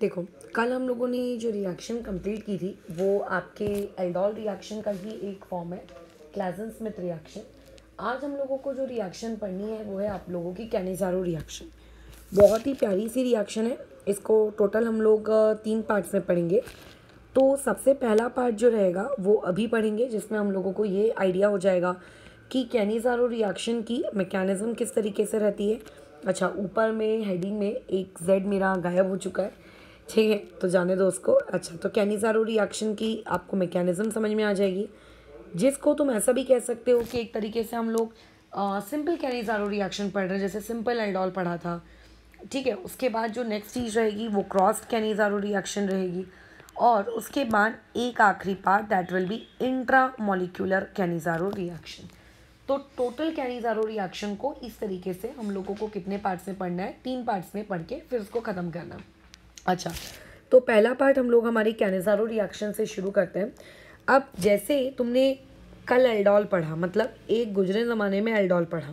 देखो कल हम लोगों ने जो रिएक्शन कंप्लीट की थी वो आपके एल्डोल रिएक्शन का ही एक फॉर्म है क्लाजन स्मिथ रिएक्शन आज हम लोगों को जो रिएक्शन पढ़नी है वो है आप लोगों की कैनेजारो रिएक्शन बहुत ही प्यारी सी रिएक्शन है इसको टोटल हम लोग तीन पार्ट्स में पढ़ेंगे तो सबसे पहला पार्ट जो रहेगा वो अभी पढ़ेंगे जिसमें हम लोगों को ये आइडिया हो जाएगा कि कैनेजारो रिएक्शन की मैकेनिज़म किस तरीके से रहती है अच्छा ऊपर में हेडिंग में एक जेड मेरा गायब हो चुका है ठीक है तो जाने दो उसको अच्छा तो कैनिजारो रिएक्शन की आपको मैकेनिज़्म समझ में आ जाएगी जिसको तुम ऐसा भी कह सकते हो कि एक तरीके से हम लोग सिंपल कैनिजारो रिएक्शन पढ़ रहे हैं जैसे सिंपल एल्डॉल पढ़ा था ठीक है उसके बाद जो नेक्स्ट चीज़ रहेगी वो क्रॉस्ड कैनिजारो रिएक्शन रहेगी और उसके बाद एक आखिरी part that will be intramolecular Cannizzaro reaction तो टोटल कैनिजारो रिएक्शन को इस तरीके से हम लोगों को कितने पार्ट्स में पढ़ना है तीन पार्ट्स में पढ़ के फिर उसको ख़त्म करना है अच्छा तो पहला पार्ट हम लोग हमारी कैनेजारो रिएक्शन से शुरू करते हैं अब जैसे तुमने कल एल्डॉल पढ़ा मतलब एक गुजरे ज़माने में एल्डॉल पढ़ा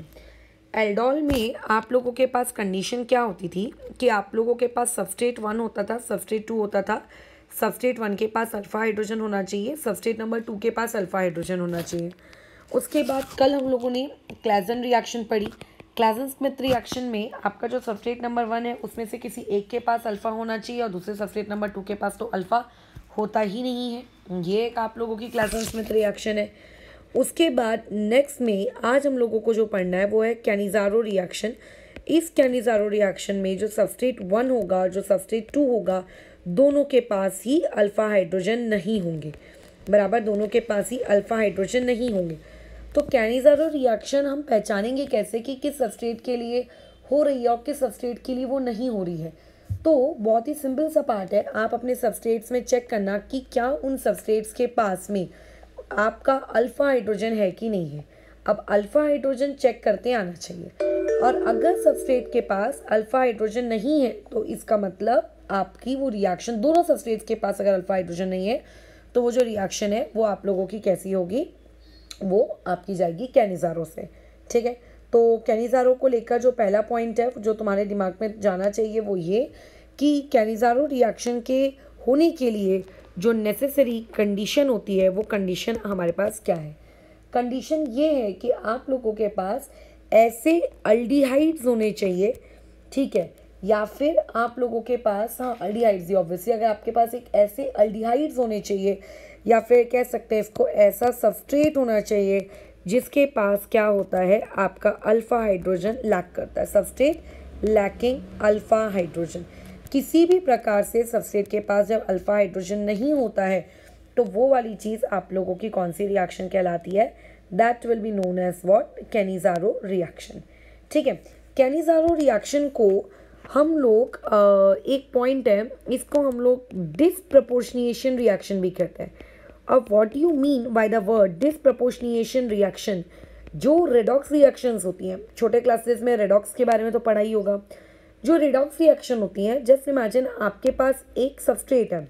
एल्डॉल में आप लोगों के पास कंडीशन क्या होती थी कि आप लोगों के पास सबस्टेट वन होता था सबस्टेट टू होता था सबस्टेट वन के पास अल्फ़ा हाइड्रोजन होना चाहिए सबस्टेट नंबर टू के पास अल्फ़ा हाइड्रोजन होना चाहिए उसके बाद कल हम लोगों ने क्लेजन रिएक्शन पढ़ी क्लासेंसमित्री रिएक्शन में आपका जो सब्सट्रेट नंबर वन है उसमें से किसी एक के पास अल्फ़ा होना चाहिए और दूसरे सब्सट्रेट नंबर टू के पास तो अल्फ़ा होता ही नहीं है ये एक आप लोगों की क्लासेंसमित्री रिएक्शन है उसके बाद नेक्स्ट में आज हम लोगों को जो पढ़ना है वो है कैनिज़ारो रिएक्शन इस कैनिज़ारो रिएक्शन में जो सब्सट्रेट वन होगा जो सब्सट्रेट टू होगा दोनों के पास ही अल्फ़ा हाइड्रोजन नहीं होंगे बराबर दोनों के पास ही अल्फ़ा हाइड्रोजन नहीं होंगे तो कैनिजर और रिएक्शन हम पहचानेंगे कैसे कि किस सबस्टेट के लिए हो रही है और किस सबस्टेट के लिए वो नहीं हो रही है तो बहुत ही सिंपल सा पार्ट है आप अपने सबस्टेट्स में चेक करना कि क्या उन सबस्टेट्स के पास में आपका अल्फ़ा हाइड्रोजन है कि नहीं है अब अल्फ़ा हाइड्रोजन चेक करते आना चाहिए और अगर सबस्टेट के पास अल्फ़ा हाइड्रोजन नहीं है तो इसका मतलब आपकी वो रिएक्शन दोनों सबस्टेट्स के पास अगर अल्फ़ा हाइड्रोजन नहीं है तो वो जो रिएक्शन है वो आप लोगों की कैसी होगी वो आपकी जाएगी कैनिज़ारों से ठीक है तो कैनिज़ारो को लेकर जो पहला पॉइंट है जो तुम्हारे दिमाग में जाना चाहिए वो ये कि कैनिज़ारो रिएक्शन के होने के लिए जो नेसेसरी कंडीशन होती है वो कंडीशन हमारे पास क्या है कंडीशन ये है कि आप लोगों के पास ऐसे अल्डीहाइड्स होने चाहिए ठीक है या फिर आप लोगों के पास हाँ अल्डीहाइड्स ही ऑब्वियसली अगर आपके पास एक ऐसे अल्डीहाइड्स होने चाहिए या फिर कह सकते हैं इसको ऐसा सबस्ट्रेट होना चाहिए जिसके पास क्या होता है आपका अल्फ़ा हाइड्रोजन लैक करता है सबस्ट्रेट लैकिंग अल्फ़ा हाइड्रोजन किसी भी प्रकार से सबस्ट्रेट के पास जब अल्फ़ा हाइड्रोजन नहीं होता है तो वो वाली चीज़ आप लोगों की कौन सी रिएक्शन कहलाती है that will be known as what Cannizzaro reaction ठीक है कैनिज़ारो रिएक्शन को हम लोग एक पॉइंट है इसको हम लोग डिसप्रपोर्शनिएशन रिएक्शन भी कहते हैं अब what you mean by the word disproportionation reaction जो रेडॉक्स रिएक्शंस होती हैं छोटे क्लासेस में रेडॉक्स के बारे में तो पढ़ा ही होगा जो रेडॉक्स रिएक्शन होती हैं जस्ट इमेजिन आपके पास एक सबस्ट्रेट है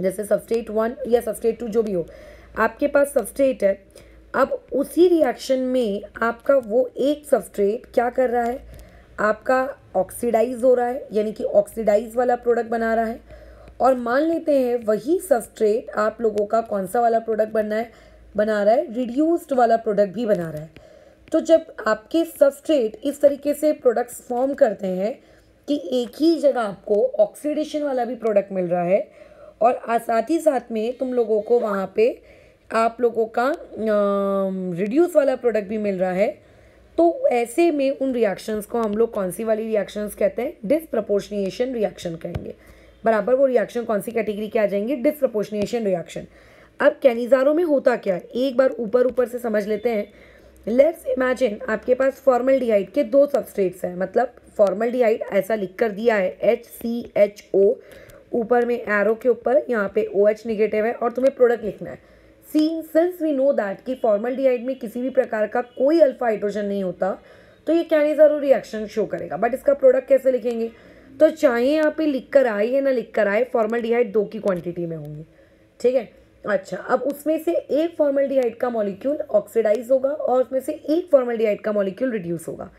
जैसे सबस्ट्रेट वन या सबस्ट्रेट टू जो भी हो आपके पास सबस्ट्रेट है अब उसी रिएक्शन में आपका वो एक सबस्ट्रेट क्या कर रहा है आपका ऑक्सीडाइज हो रहा है यानी कि ऑक्सीडाइज वाला प्रोडक्ट बना रहा है और मान लेते हैं वही सबस्ट्रेट आप लोगों का कौन सा वाला प्रोडक्ट बनना है बना रहा है रिड्यूस्ड वाला प्रोडक्ट भी बना रहा है तो जब आपके सबस्ट्रेट इस तरीके से प्रोडक्ट्स फॉर्म करते हैं कि एक ही जगह आपको ऑक्सीडेशन वाला भी प्रोडक्ट मिल रहा है और साथ ही साथ में तुम लोगों को वहाँ पे आप लोगों का रिड्यूस वाला प्रोडक्ट भी मिल रहा है तो ऐसे में उन रिएक्शंस को हम लोग कौन सी वाली रिएक्शंस कहते हैं डिसप्रपोर्शनिएशन रिएक्शन कहेंगे बराबर वो रिएक्शन कौन सी कैटेगरी के आ जाएंगे डिस्प्रपोर्शनेशन रिएक्शन अब कैनिजारो में होता क्या है एक बार ऊपर ऊपर से समझ लेते हैं लेट्स इमेजिन आपके पास फॉर्मल डिहाइड के दो सबस्ट्रेट्स हैं मतलब फॉर्मल डिहाइड ऐसा लिख कर दिया है एच सी एच ओ ऊपर में एरो के ऊपर यहाँ पे ओ एच निगेटिव है और तुम्हें प्रोडक्ट लिखना है see since we know that कि फॉर्मल डिहाइड में किसी भी प्रकार का कोई अल्फा हाइड्रोजन नहीं होता तो ये कैनिजारो रिएक्शन शो करेगा बट इसका प्रोडक्ट कैसे लिखेंगे तो चाहे यहाँ पे लिख कर आए या ना लिख कर आए फॉर्मल डिहाइड दो की क्वांटिटी में होंगे ठीक है अच्छा अब उसमें से एक फॉर्मल डिहाइड का मॉलिक्यूल ऑक्सीडाइज होगा और उसमें से एक फॉर्मल डिहाइड का मॉलिक्यूल रिड्यूस होगा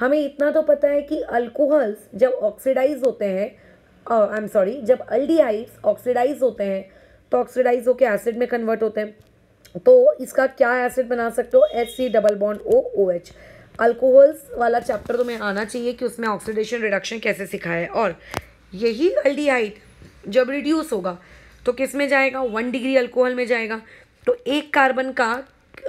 हमें इतना तो पता है कि अल्कोहल्स जब ऑक्सीडाइज होते हैं आई एम सॉरी जब अल्डीहाइड्स ऑक्सीडाइज होते हैं तो ऑक्सीडाइज होकर एसिड में कन्वर्ट होते हैं तो इसका क्या एसिड बना सकते हो S C double bond O O H alcohols वाला चैप्टर तो मैं आना चाहिए कि उसमें ऑक्सीडेशन रिडक्शन कैसे सिखाया है और यही अल्डीहाइट जब रिड्यूस होगा तो किस में जाएगा वन डिग्री अल्कोहल में जाएगा तो एक कार्बन का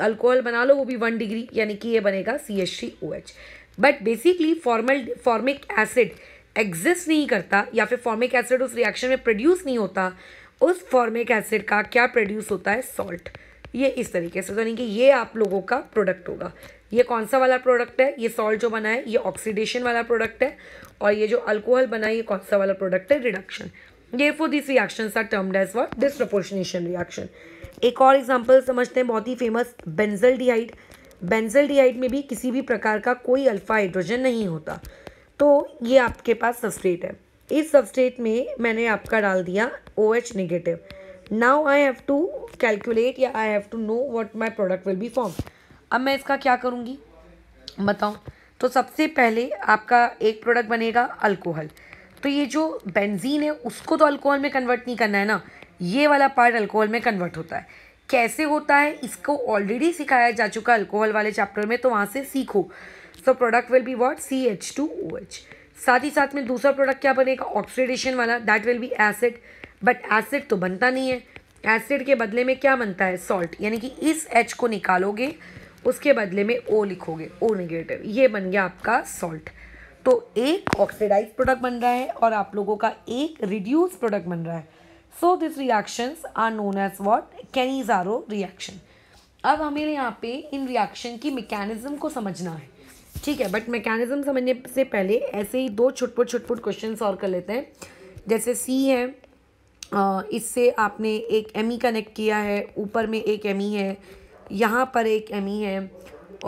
अल्कोहल बना लो वो भी वन डिग्री यानी कि ये बनेगा C H C O H but basically formal formic acid exist नहीं करता या फिर फॉर्मिक एसिड उस रिएक्शन में प्रोड्यूस नहीं होता उस फॉर्मिक एसिड का क्या प्रोड्यूस होता है सॉल्ट ये इस तरीके से तो यानी कि ये आप लोगों का प्रोडक्ट होगा ये कौन सा वाला प्रोडक्ट है ये सॉल्ट जो बना है ये ऑक्सीडेशन वाला प्रोडक्ट है और ये जो अल्कोहल बना है ये कौन सा वाला प्रोडक्ट है रिडक्शन ये for this reaction are termed as what disproportionation reaction एक और एग्जाम्पल समझते हैं बहुत ही famous benzaldehyde benzaldehyde में भी किसी भी प्रकार का कोई अल्फा हाइड्रोजन नहीं होता तो ये आपके पास सबस्टेट है इस सबस्टेट में मैंने आपका डाल दिया O H negative now I have to calculate या I have to know what my product will be form अब मैं इसका क्या करूँगी बताऊँ तो सबसे पहले आपका एक प्रोडक्ट बनेगा अल्कोहल तो ये जो बेंजीन है उसको तो अल्कोहल में कन्वर्ट नहीं करना है ना ये वाला पार्ट अल्कोहल में कन्वर्ट होता है कैसे होता है इसको ऑलरेडी सिखाया जा चुका अल्कोहल वाले चैप्टर में तो वहाँ से सीखो so product will be what C H two O H साथ ही साथ में दूसरा प्रोडक्ट क्या बनेगा ऑक्सीडेशन वाला that will be acid but acid तो बनता नहीं है एसिड के बदले में क्या बनता है सॉल्ट यानी कि इस एच को निकालोगे उसके बदले में ओ लिखोगे ओ निगेटिव ये बन गया आपका सॉल्ट तो एक ऑक्सीडाइज प्रोडक्ट बन रहा है और आप लोगों का एक रिड्यूस प्रोडक्ट बन रहा है so this reaction are known as what O reaction अब हमें यहाँ पे इन रिएक्शन की मैकेनिज्म को समझना है ठीक है बट मैकेनिज़्म समझने से पहले ऐसे ही दो छुटपुट छुटपुट क्वेश्चन सॉल्व कर लेते हैं जैसे सी है इससे आपने एक एम ई कनेक्ट किया है ऊपर में एक एम ई e है यहाँ पर एक एम ई e है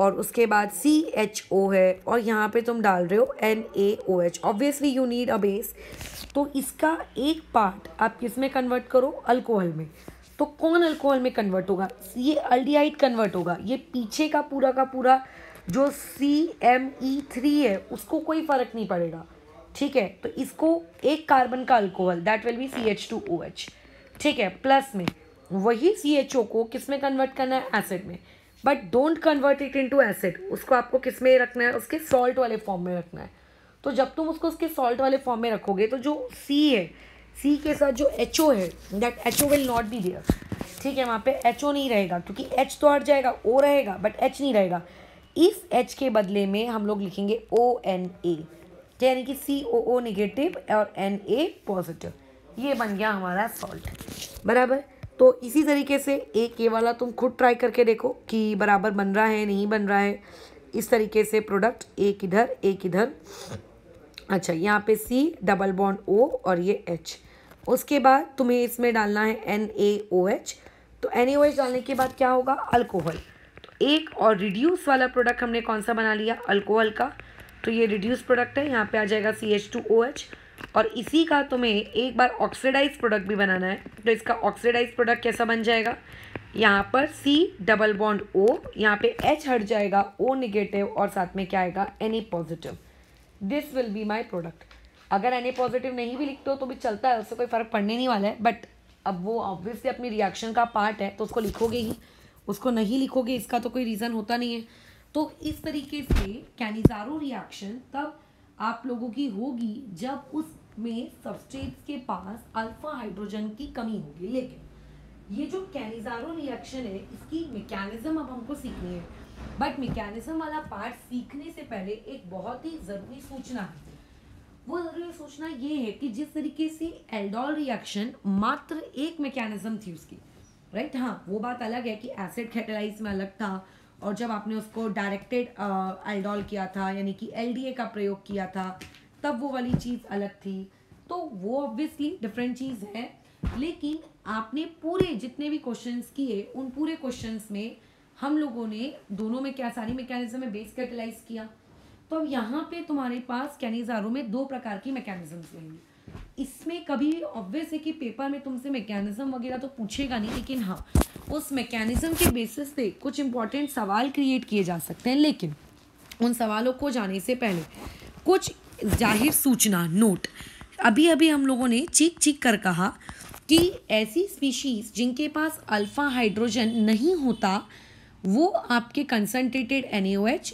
और उसके बाद सी एच ओ है और यहाँ पे तुम डाल रहे हो N A O H obviously you need a base तो इसका एक पार्ट आप किस में कन्वर्ट करो अल्कोहल में तो कौन अल्कोहल में कन्वर्ट होगा ये अल्डिहाइड कन्वर्ट होगा ये पीछे का पूरा का पूरा जो सी एम ई थ्री है उसको कोई फ़र्क नहीं पड़ेगा ठीक है तो इसको एक कार्बन का alcohol that will be C H two O H ठीक है प्लस में वही सी एच ओ को किस में कन्वर्ट करना है एसिड में but don't convert it to acid उसको आपको किस में रखना है उसके सॉल्ट वाले फॉर्म में रखना है तो जब तुम उसको उसके सॉल्ट वाले फॉर्म में रखोगे तो जो सी है सी के साथ जो एच ओ है that H O will not be there ठीक है वहाँ पे एच ओ नहीं रहेगा क्योंकि एच तो हट जाएगा ओ रहेगा बट एच नहीं रहेगा इस एच के बदले में हम लोग लिखेंगे ओ एन ए यानी कि सी ओ ओ निगेटिव और एन ए पॉजिटिव ये बन गया हमारा सॉल्ट बराबर तो इसी तरीके से एक ये वाला तुम खुद ट्राई करके देखो कि बराबर बन रहा है नहीं बन रहा है इस तरीके से प्रोडक्ट एक इधर एक इधर अच्छा यहाँ पे सी डबल बॉन्ड ओ और ये एच उसके बाद तुम्हें इसमें डालना है एन ए ओ एच तो एन ए ओ एच डालने के बाद क्या होगा अल्कोहल तो एक और रिड्यूस वाला प्रोडक्ट हमने कौन सा बना लिया अल्कोहल का तो ये रिड्यूस प्रोडक्ट है यहाँ पे आ जाएगा C H two O H और इसी का तुम्हें एक बार ऑक्सीडाइज प्रोडक्ट भी बनाना है तो इसका ऑक्सीडाइज प्रोडक्ट कैसा बन जाएगा यहाँ पर सी डबल बॉन्ड ओ यहाँ पे एच हट जाएगा ओ निगेटिव और साथ में क्या आएगा any positive this will be my product अगर एनी पॉजिटिव e नहीं भी लिखते हो तो भी चलता है उससे कोई फ़र्क पड़ने नहीं वाला है बट अब वो ऑब्वियसली अपनी रिएक्शन का पार्ट है तो उसको लिखोगे ही उसको नहीं लिखोगे इसका तो कोई रीज़न होता नहीं है तो इस तरीके से कैनिजारो रिएक्शन तब आप लोगों की होगी जब उसमें सबस्ट्रेट्स के पास अल्फा हाइड्रोजन की कमी होगी लेकिन ये जो कैनिजारो रिएक्शन है इसकी मैकेनिज्म अब हमको सीखनी है बट मैकेनिज्म वाला पार्ट सीखने से पहले एक बहुत ही ज़रूरी सूचना है वो ज़रूरी सूचना ये है कि जिस तरीके से एल्डोल रिएक्शन मात्र एक मैकेनिज्म थी उसकी राइट right? हाँ वो बात अलग है कि एसिड कैटेलाइज में अलग था और जब आपने उसको डायरेक्टेड एल्डॉल किया था यानी कि एल का प्रयोग किया था तब वो वाली चीज़ अलग थी तो वो ऑब्वियसली डिफरेंट चीज़ है लेकिन आपने पूरे जितने भी क्वेश्चंस किए उन पूरे क्वेश्चंस में हम लोगों ने दोनों में क्या सारी मैकेनिज्म में बेस कैटलाइज किया तो अब यहाँ पे तुम्हारे पास कैनिजारो में दो प्रकार की मैकेनिज्म रहेंगी इसमें कभी ऑब्वियस है कि पेपर में तुमसे मैकेनिज्म वगैरह तो पूछेगा नहीं लेकिन हाँ उस मैकेनिज्म के बेसिस पे कुछ इंपॉर्टेंट सवाल क्रिएट किए जा सकते हैं लेकिन उन सवालों को जाने से पहले कुछ जाहिर सूचना नोट अभी अभी हम लोगों ने चीख चीख कर कहा कि ऐसी स्पीशीज़ जिनके पास अल्फ़ा हाइड्रोजन नहीं होता वो आपके कंसनट्रेटेड एन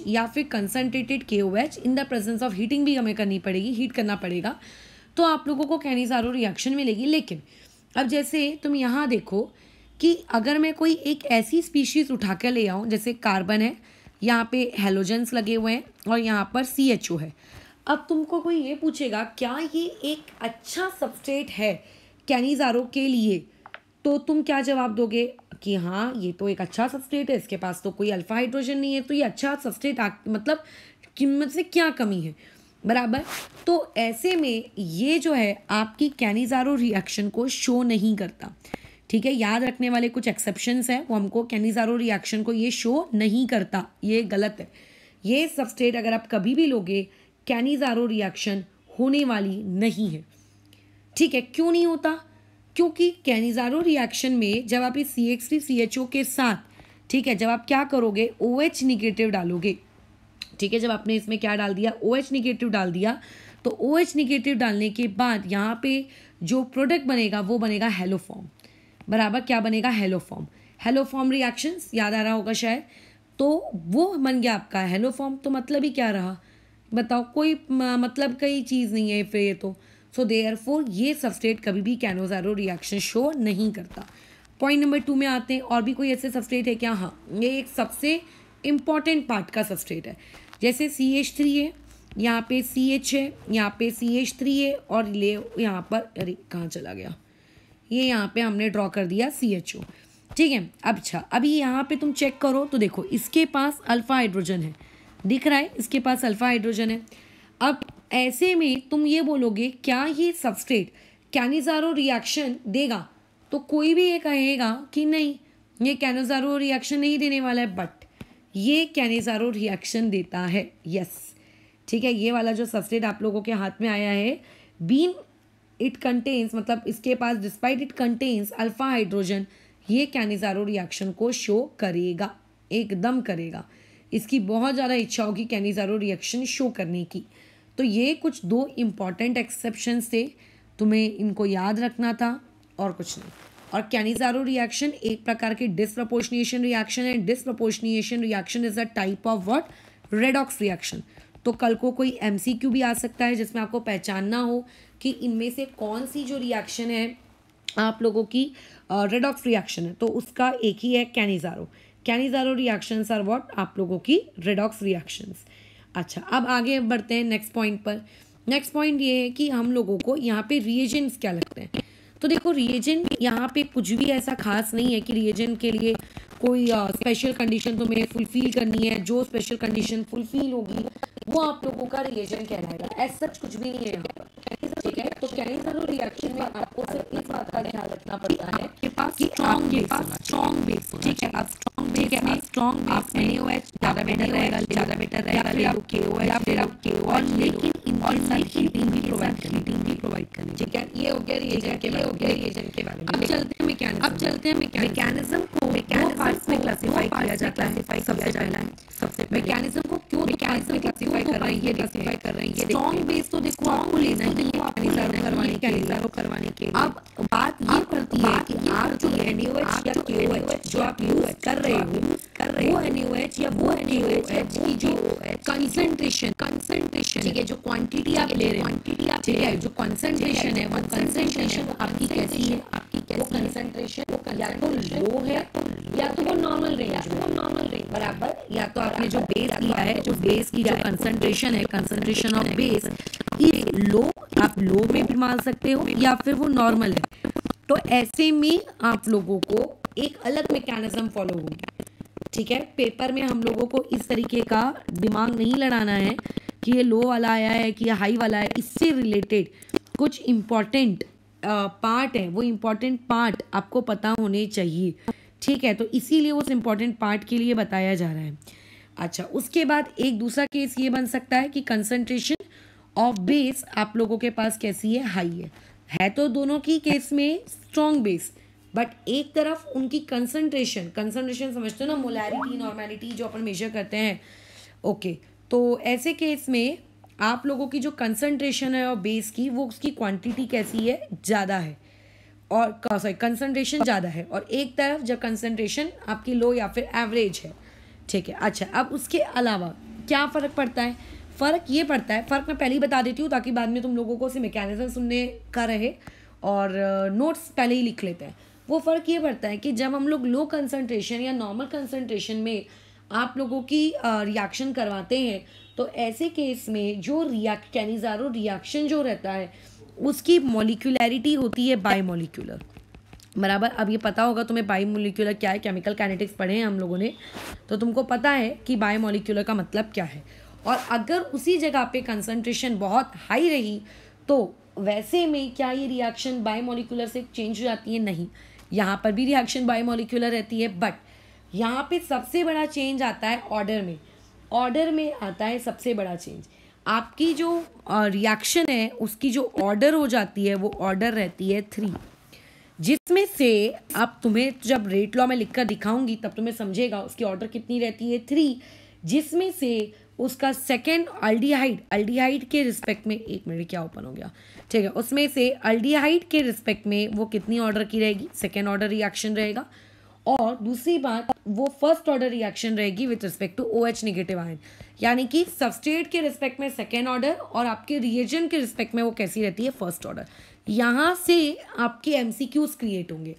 या फिर कंसनट्रेटेड के in the presence of heating भी हमें करनी पड़ेगी हीट करना पड़ेगा तो आप लोगों को कहनी रिएक्शन मिलेगी लेकिन अब जैसे तुम यहाँ देखो कि अगर मैं कोई एक ऐसी स्पीशीज़ उठा कर ले आऊँ जैसे कार्बन है यहाँ पे हेलोजेंस लगे हुए हैं और यहाँ पर सी एच ओ है अब तुमको कोई ये पूछेगा क्या ये एक अच्छा सब्सट्रेट है कैनिजारो के लिए तो तुम क्या जवाब दोगे कि हाँ ये तो एक अच्छा सब्सट्रेट है इसके पास तो कोई अल्फ़ा हाइड्रोजन नहीं है तो ये अच्छा सब्सट्रेट मतलब कीमत से क्या कमी है बराबर तो ऐसे में ये जो है आपकी कैनिजारो रिएक्शन को शो नहीं करता ठीक है याद रखने वाले कुछ एक्सेप्शन हैं वो हमको कैनिजारो रिएक्शन को ये शो नहीं करता ये गलत है ये सबस्टेट अगर आप कभी भी लोगे कैनिजारो रिएक्शन होने वाली नहीं है ठीक है क्यों नहीं होता क्योंकि कैनिजारो रिएक्शन में जब आप इस सी एक्स के साथ ठीक है जब आप क्या करोगे ओ OH निगेटिव डालोगे ठीक है जब आपने इसमें क्या डाल दिया ओ एच निगेटिव डाल दिया तो ओ एच निगेटिव डालने के बाद यहाँ पे जो प्रोडक्ट बनेगा वो बनेगा हेलोफॉर्म बराबर क्या बनेगा हेलोफॉर्म हेलोफॉर्म रिएक्शंस याद आ रहा होगा शायद तो वो बन गया आपका हेलोफॉर्म तो मतलब ही क्या रहा बताओ कोई मतलब कई चीज़ नहीं है फिर ये तो सो देयर फोर ये सबस्टेट कभी भी कैनोजारो रिएक्शन शो नहीं करता पॉइंट नंबर टू में आते हैं और भी कोई ऐसे सबस्टेट है क्या हाँ ये एक सबसे इम्पॉर्टेंट पार्ट का सबस्टेट है जैसे सी एच थ्री है यहाँ पे सी एच है यहाँ पे सी एच थ्री है और ले यहाँ पर अरे कहाँ चला गया ये यहाँ पे हमने ड्रॉ कर दिया सी एच ओ ठीक है अच्छा अभी यहाँ पे तुम चेक करो तो देखो इसके पास अल्फ़ा हाइड्रोजन है दिख रहा है इसके पास अल्फ़ा हाइड्रोजन है अब ऐसे में तुम ये बोलोगे क्या ये सबस्ट्रेट कैनिजारो रिएक्शन देगा तो कोई भी ये कहेगा कि नहीं ये कैनोजारो रिएक्शन नहीं देने वाला है बट ये कैनेजारो रिएक्शन देता है यस ठीक है ये वाला जो सब्सटेट आप लोगों के हाथ में आया है बीन इट कंटेन्स मतलब इसके पास despite it contains alpha hydrogen ये कैनिजारो रिएक्शन को शो करेगा एकदम करेगा इसकी बहुत ज़्यादा इच्छा होगी कैनिजारो रिएक्शन शो करने की तो ये कुछ दो इम्पॉर्टेंट एक्सेप्शन थे तुम्हें इनको याद रखना था और कुछ नहीं और कैनिजारो रिएक्शन एक प्रकार की डिसप्रपोशनिएशन रिएक्शन है disproportionation reaction is a type of what redox reaction तो कल को कोई एम भी आ सकता है जिसमें आपको पहचानना हो कि इनमें से कौन सी जो रिएक्शन है आप लोगों की रेडॉक्स रिएक्शन है तो उसका एक ही है Cannizzaro Cannizzaro reactions are what आप लोगों की रेडॉक्स रिएक्शंस अच्छा अब आगे बढ़ते हैं नेक्स्ट पॉइंट पर नेक्स्ट पॉइंट ये है कि हम लोगों को यहाँ पे रिएजेंट्स क्या लगते हैं तो देखो रिएजेंट यहाँ पे कुछ भी ऐसा खास नहीं है कि रिएजेंट के लिए कोई स्पेशल कंडीशन तो मेरे फुलफिल करनी है जो स्पेशल कंडीशन फुलफिल होगी वो आप लोगों का रिलेशन कहलाएगा ऐसा सच कुछ भी नहीं है यहाँ पर ठीक है तो कैनिजरो रिएक्शन में आपको सिर्फ इस बात का ध्यान रखना पड़ता है कि पास स्ट्रॉन्ग के पास स्ट्रॉन्ग बेस ठीक है आप स्ट्रॉन्ग बेस है आप strong base N O H ज़्यादा बेटर रहेगा ज़्यादा बेटर रहेगा फिर आप के ओ या फिर आप के ओ एच लेकिन और सारी हीटिंग भी प्रोवाइड हीटिंग भी प्रोवाइड करनी ठीक है ये हो गया रिएजेंट के लिए हो गया रिएजेंट के बारे में अब चलते हैं मैकेनिज्म अब चलते हैं मैकेनिज्म को मैकेनिज्म पार्ट्स में क्लासिफाई किया जाता है क्लासिफाई सबसे पहला है सबसे मैकेनिज्म को क्यों मैकेनिज्म क्लासिफाई कर रही है क्लासिफाई कर रही है स्ट्रांग बेस तो देखो आपको लेना ही है आपने कैनिजार करवाने के लिए करवाने के लिए अब बात ये करती है कि आप जो एनयूएच या क्यूएच जो आप यूज कर रहे हो कर रहे हो एनयूएच या वो एनयूएच की जो कंसंट्रेशन कंसंट्रेशन ठीक है जो क्वांटिटी आप ले रहे हो क्वांटिटी आप ठीक है जो कंसंट्रेशन है वो कंसंट्रेशन आपकी कैसी है आपकी कैसी कंसंट्रेशन वो या तो लो है या तो तो वो नॉर्मल रेंज वो नॉर्मल रेंज बराबर या तो आपने जो बेस लिया है जो बेस की जो कंसंट्रेशन है concentration of base is low आप लो में भी मान सकते हो या फिर वो नॉर्मल है तो ऐसे में आप लोगों को एक अलग मैकेनिज्म फॉलो होगी ठीक है पेपर में हम लोगों को इस तरीके का दिमाग नहीं लड़ाना है कि ये लो वाला आया है कि ये हाई वाला है इससे रिलेटेड कुछ इम्पॉर्टेंट पार्ट है वो इम्पॉर्टेंट पार्ट आपको पता होने चाहिए ठीक है तो इसीलिए उस इम्पॉर्टेंट पार्ट के लिए बताया जा रहा है अच्छा उसके बाद एक दूसरा केस ये बन सकता है कि कंसंट्रेशन ऑफ बेस आप लोगों के पास कैसी है हाई है है तो दोनों की केस में स्ट्रॉन्ग बेस बट एक तरफ उनकी कंसनट्रेशन कंसंट्रेशन समझते हो ना मोलैरिटी नॉर्मेलिटी जो अपन मेजर करते हैं ओके तो ऐसे केस में आप लोगों की जो कंसनट्रेशन है और बेस की वो उसकी क्वांटिटी कैसी है ज़्यादा है और सॉरी कंसनट्रेशन ज़्यादा है और एक तरफ जब कंसनट्रेशन आपकी लो या फिर एवरेज है ठीक है अच्छा अब उसके अलावा क्या फ़र्क पड़ता है फ़र्क ये पड़ता है फ़र्क मैं पहले ही बता देती हूँ ताकि बाद में तुम लोगों को उसे मैकेनिज्म सुनने का रहे और नोट्स पहले ही लिख लेते हैं वो फ़र्क ये पड़ता है कि जब हम लोग लो कंसनट्रेशन या नॉर्मल कंसनट्रेशन में आप लोगों की रिएक्शन करवाते हैं तो ऐसे केस में जो रिएक्ट कैनिज़ारो रिएक्शन जो रहता है उसकी मोलिकुलरिटी होती है बायोमोलिकुलर बराबर अब ये पता होगा तुम्हें मोलिकुलर क्या है केमिकल कैनेटिक्स पढ़े हैं हम लोगों ने तो तुमको पता है कि बायोमोलिकुलर का मतलब क्या है और अगर उसी जगह पे कंसंट्रेशन बहुत हाई रही तो वैसे में क्या ये रिएक्शन बायोमोलिकुलर से चेंज हो जाती है नहीं यहाँ पर भी रिएक्शन बायोमोलिकुलर रहती है बट यहाँ पर सबसे बड़ा चेंज आता है ऑर्डर में ऑर्डर में आता है सबसे बड़ा चेंज आपकी जो रिएक्शन है उसकी जो ऑर्डर हो जाती है वो ऑर्डर रहती है थ्री जिसमें से अब तुम्हें जब रेट लॉ में लिखकर दिखाऊंगी तब तुम्हें समझेगा उसकी ऑर्डर कितनी रहती है थ्री जिसमें से उसका सेकेंड अल्डीहाइड अल्डीहाइड के रिस्पेक्ट में एक मिनट क्या ओपन हो गया ठीक है उसमें से अल्डीहाइड के रिस्पेक्ट में वो कितनी ऑर्डर की रहेगी सेकेंड ऑर्डर रिएक्शन रहेगा और दूसरी बात वो फर्स्ट ऑर्डर रिएक्शन रहेगी with respect to O H negative ion यानी कि सबस्टेट के रिस्पेक्ट में सेकेंड ऑर्डर और आपके रिएजन के रिस्पेक्ट में वो कैसी रहती है फर्स्ट ऑर्डर यहाँ से आपके एम क्रिएट होंगे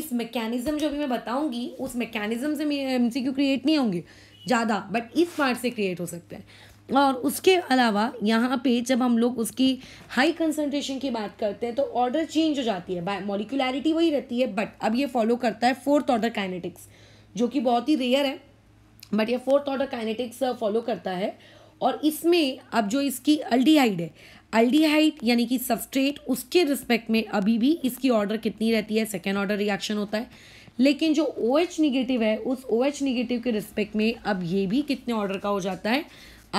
इस मैकेनिज्म जो भी मैं बताऊंगी उस मैकेनिज्म से मेरे एम क्रिएट नहीं होंगे ज़्यादा बट इस पार्ट से क्रिएट हो सकते हैं और उसके अलावा यहाँ पे जब हम लोग उसकी हाई कंसनट्रेशन की बात करते हैं तो ऑर्डर चेंज हो जाती है बाय मॉलिकुलरिटी वही रहती है बट अब ये फॉलो करता है फोर्थ ऑर्डर काइनेटिक्स जो कि बहुत ही रेयर है बट ये फोर्थ ऑर्डर काइनेटिक्स फॉलो करता है और इसमें अब जो इसकी अल्डीहाइड है अल्डीहाइड यानी कि सबस्ट्रेट उसके रिस्पेक्ट में अभी भी इसकी ऑर्डर कितनी रहती है सेकेंड ऑर्डर रिएक्शन होता है लेकिन जो ओ OH निगेटिव है उस ओ OH निगेटिव के रिस्पेक्ट में अब ये भी कितने ऑर्डर का हो जाता है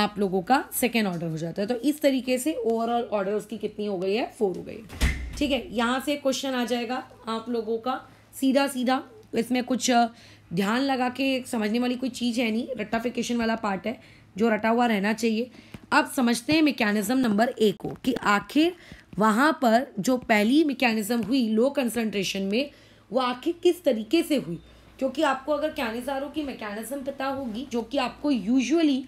आप लोगों का सेकेंड ऑर्डर हो जाता है तो इस तरीके से ओवरऑल ऑर्डर उसकी कितनी हो गई है फोर हो गई है ठीक है यहाँ से क्वेश्चन आ जाएगा आप लोगों का सीधा सीधा इसमें कुछ uh, ध्यान लगा के समझने वाली कोई चीज़ है नहीं रट्टाफिकेशन वाला पार्ट है जो रटा हुआ रहना चाहिए अब समझते हैं मेकेनिज़्म नंबर ए को कि आखिर वहाँ पर जो पहली मैकेनिज़्म हुई लो कंसनट्रेशन में वो आखिर किस तरीके से हुई क्योंकि आपको अगर कैनिजारों की मैकेनिज़्म पता होगी जो कि आपको यूजुअली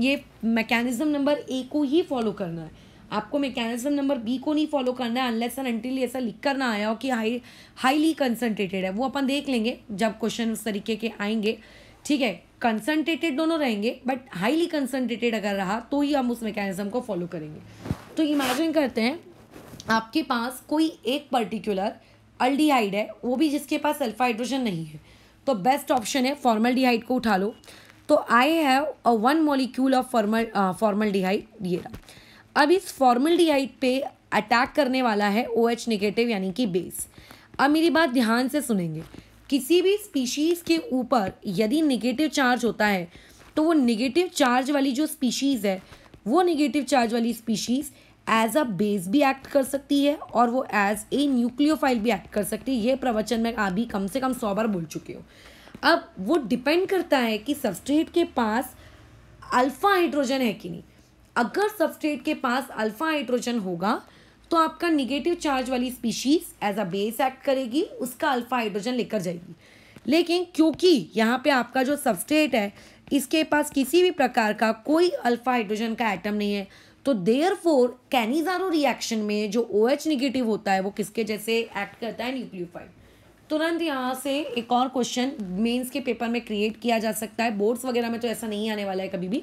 ये मैकेनिज़्म नंबर ए को ही फॉलो करना है आपको मैकेनिज्म नंबर बी को नहीं फॉलो करना है अनलेस एंड अनटिल ऐसा लिख कर ना आया हो कि हाई हाईली कंसनट्रेटेड है वो अपन देख लेंगे जब क्वेश्चन उस तरीके के आएंगे ठीक है कंसनट्रेटेड दोनों रहेंगे बट हाईली कंसनट्रेटेड अगर रहा तो ही हम उस मैकेनिज्म को फॉलो करेंगे तो इमेजिन करते हैं आपके पास कोई एक पर्टिकुलर अल्डीहाइड है वो भी जिसके पास सल्फा हाइड्रोजन नहीं है तो बेस्ट ऑप्शन है फॉर्मल डिहाइड को उठा लो तो I have a one molecule of formal formaldehyde ये रहा अब इस फॉर्मल्डिहाइड पे अटैक करने वाला है ओ OH नेगेटिव यानी कि बेस अब मेरी बात ध्यान से सुनेंगे किसी भी स्पीशीज़ के ऊपर यदि नेगेटिव चार्ज होता है तो वो नेगेटिव चार्ज वाली जो स्पीशीज़ है वो नेगेटिव चार्ज वाली स्पीशीज़ एज अ बेस भी एक्ट कर सकती है और वो एज ए न्यूक्लियोफाइल भी एक्ट कर सकती है ये प्रवचन मैं अभी कम से कम सौ बार बोल चुके हूँ अब वो डिपेंड करता है कि सबस्ट्रेट के पास अल्फ़ा हाइड्रोजन है कि नहीं अगर सबस्ट्रेट के पास अल्फा हाइड्रोजन होगा तो आपका निगेटिव चार्ज वाली species as a base act करेगी उसका अल्फा हाइड्रोजन लेकर जाएगी लेकिन क्योंकि यहाँ पे आपका जो सबस्ट्रेट है इसके पास किसी भी प्रकार का कोई अल्फा हाइड्रोजन का एटम नहीं है तो देयर फोर कैनिजारो रिएक्शन में जो ओ OH निगेटिव होता है वो किसके जैसे एक्ट करता है न्यूक्लियोफाइड तुरंत यहाँ से एक और क्वेश्चन मेंस के पेपर में क्रिएट किया जा सकता है बोर्ड्स वगैरह में तो ऐसा नहीं आने वाला है कभी भी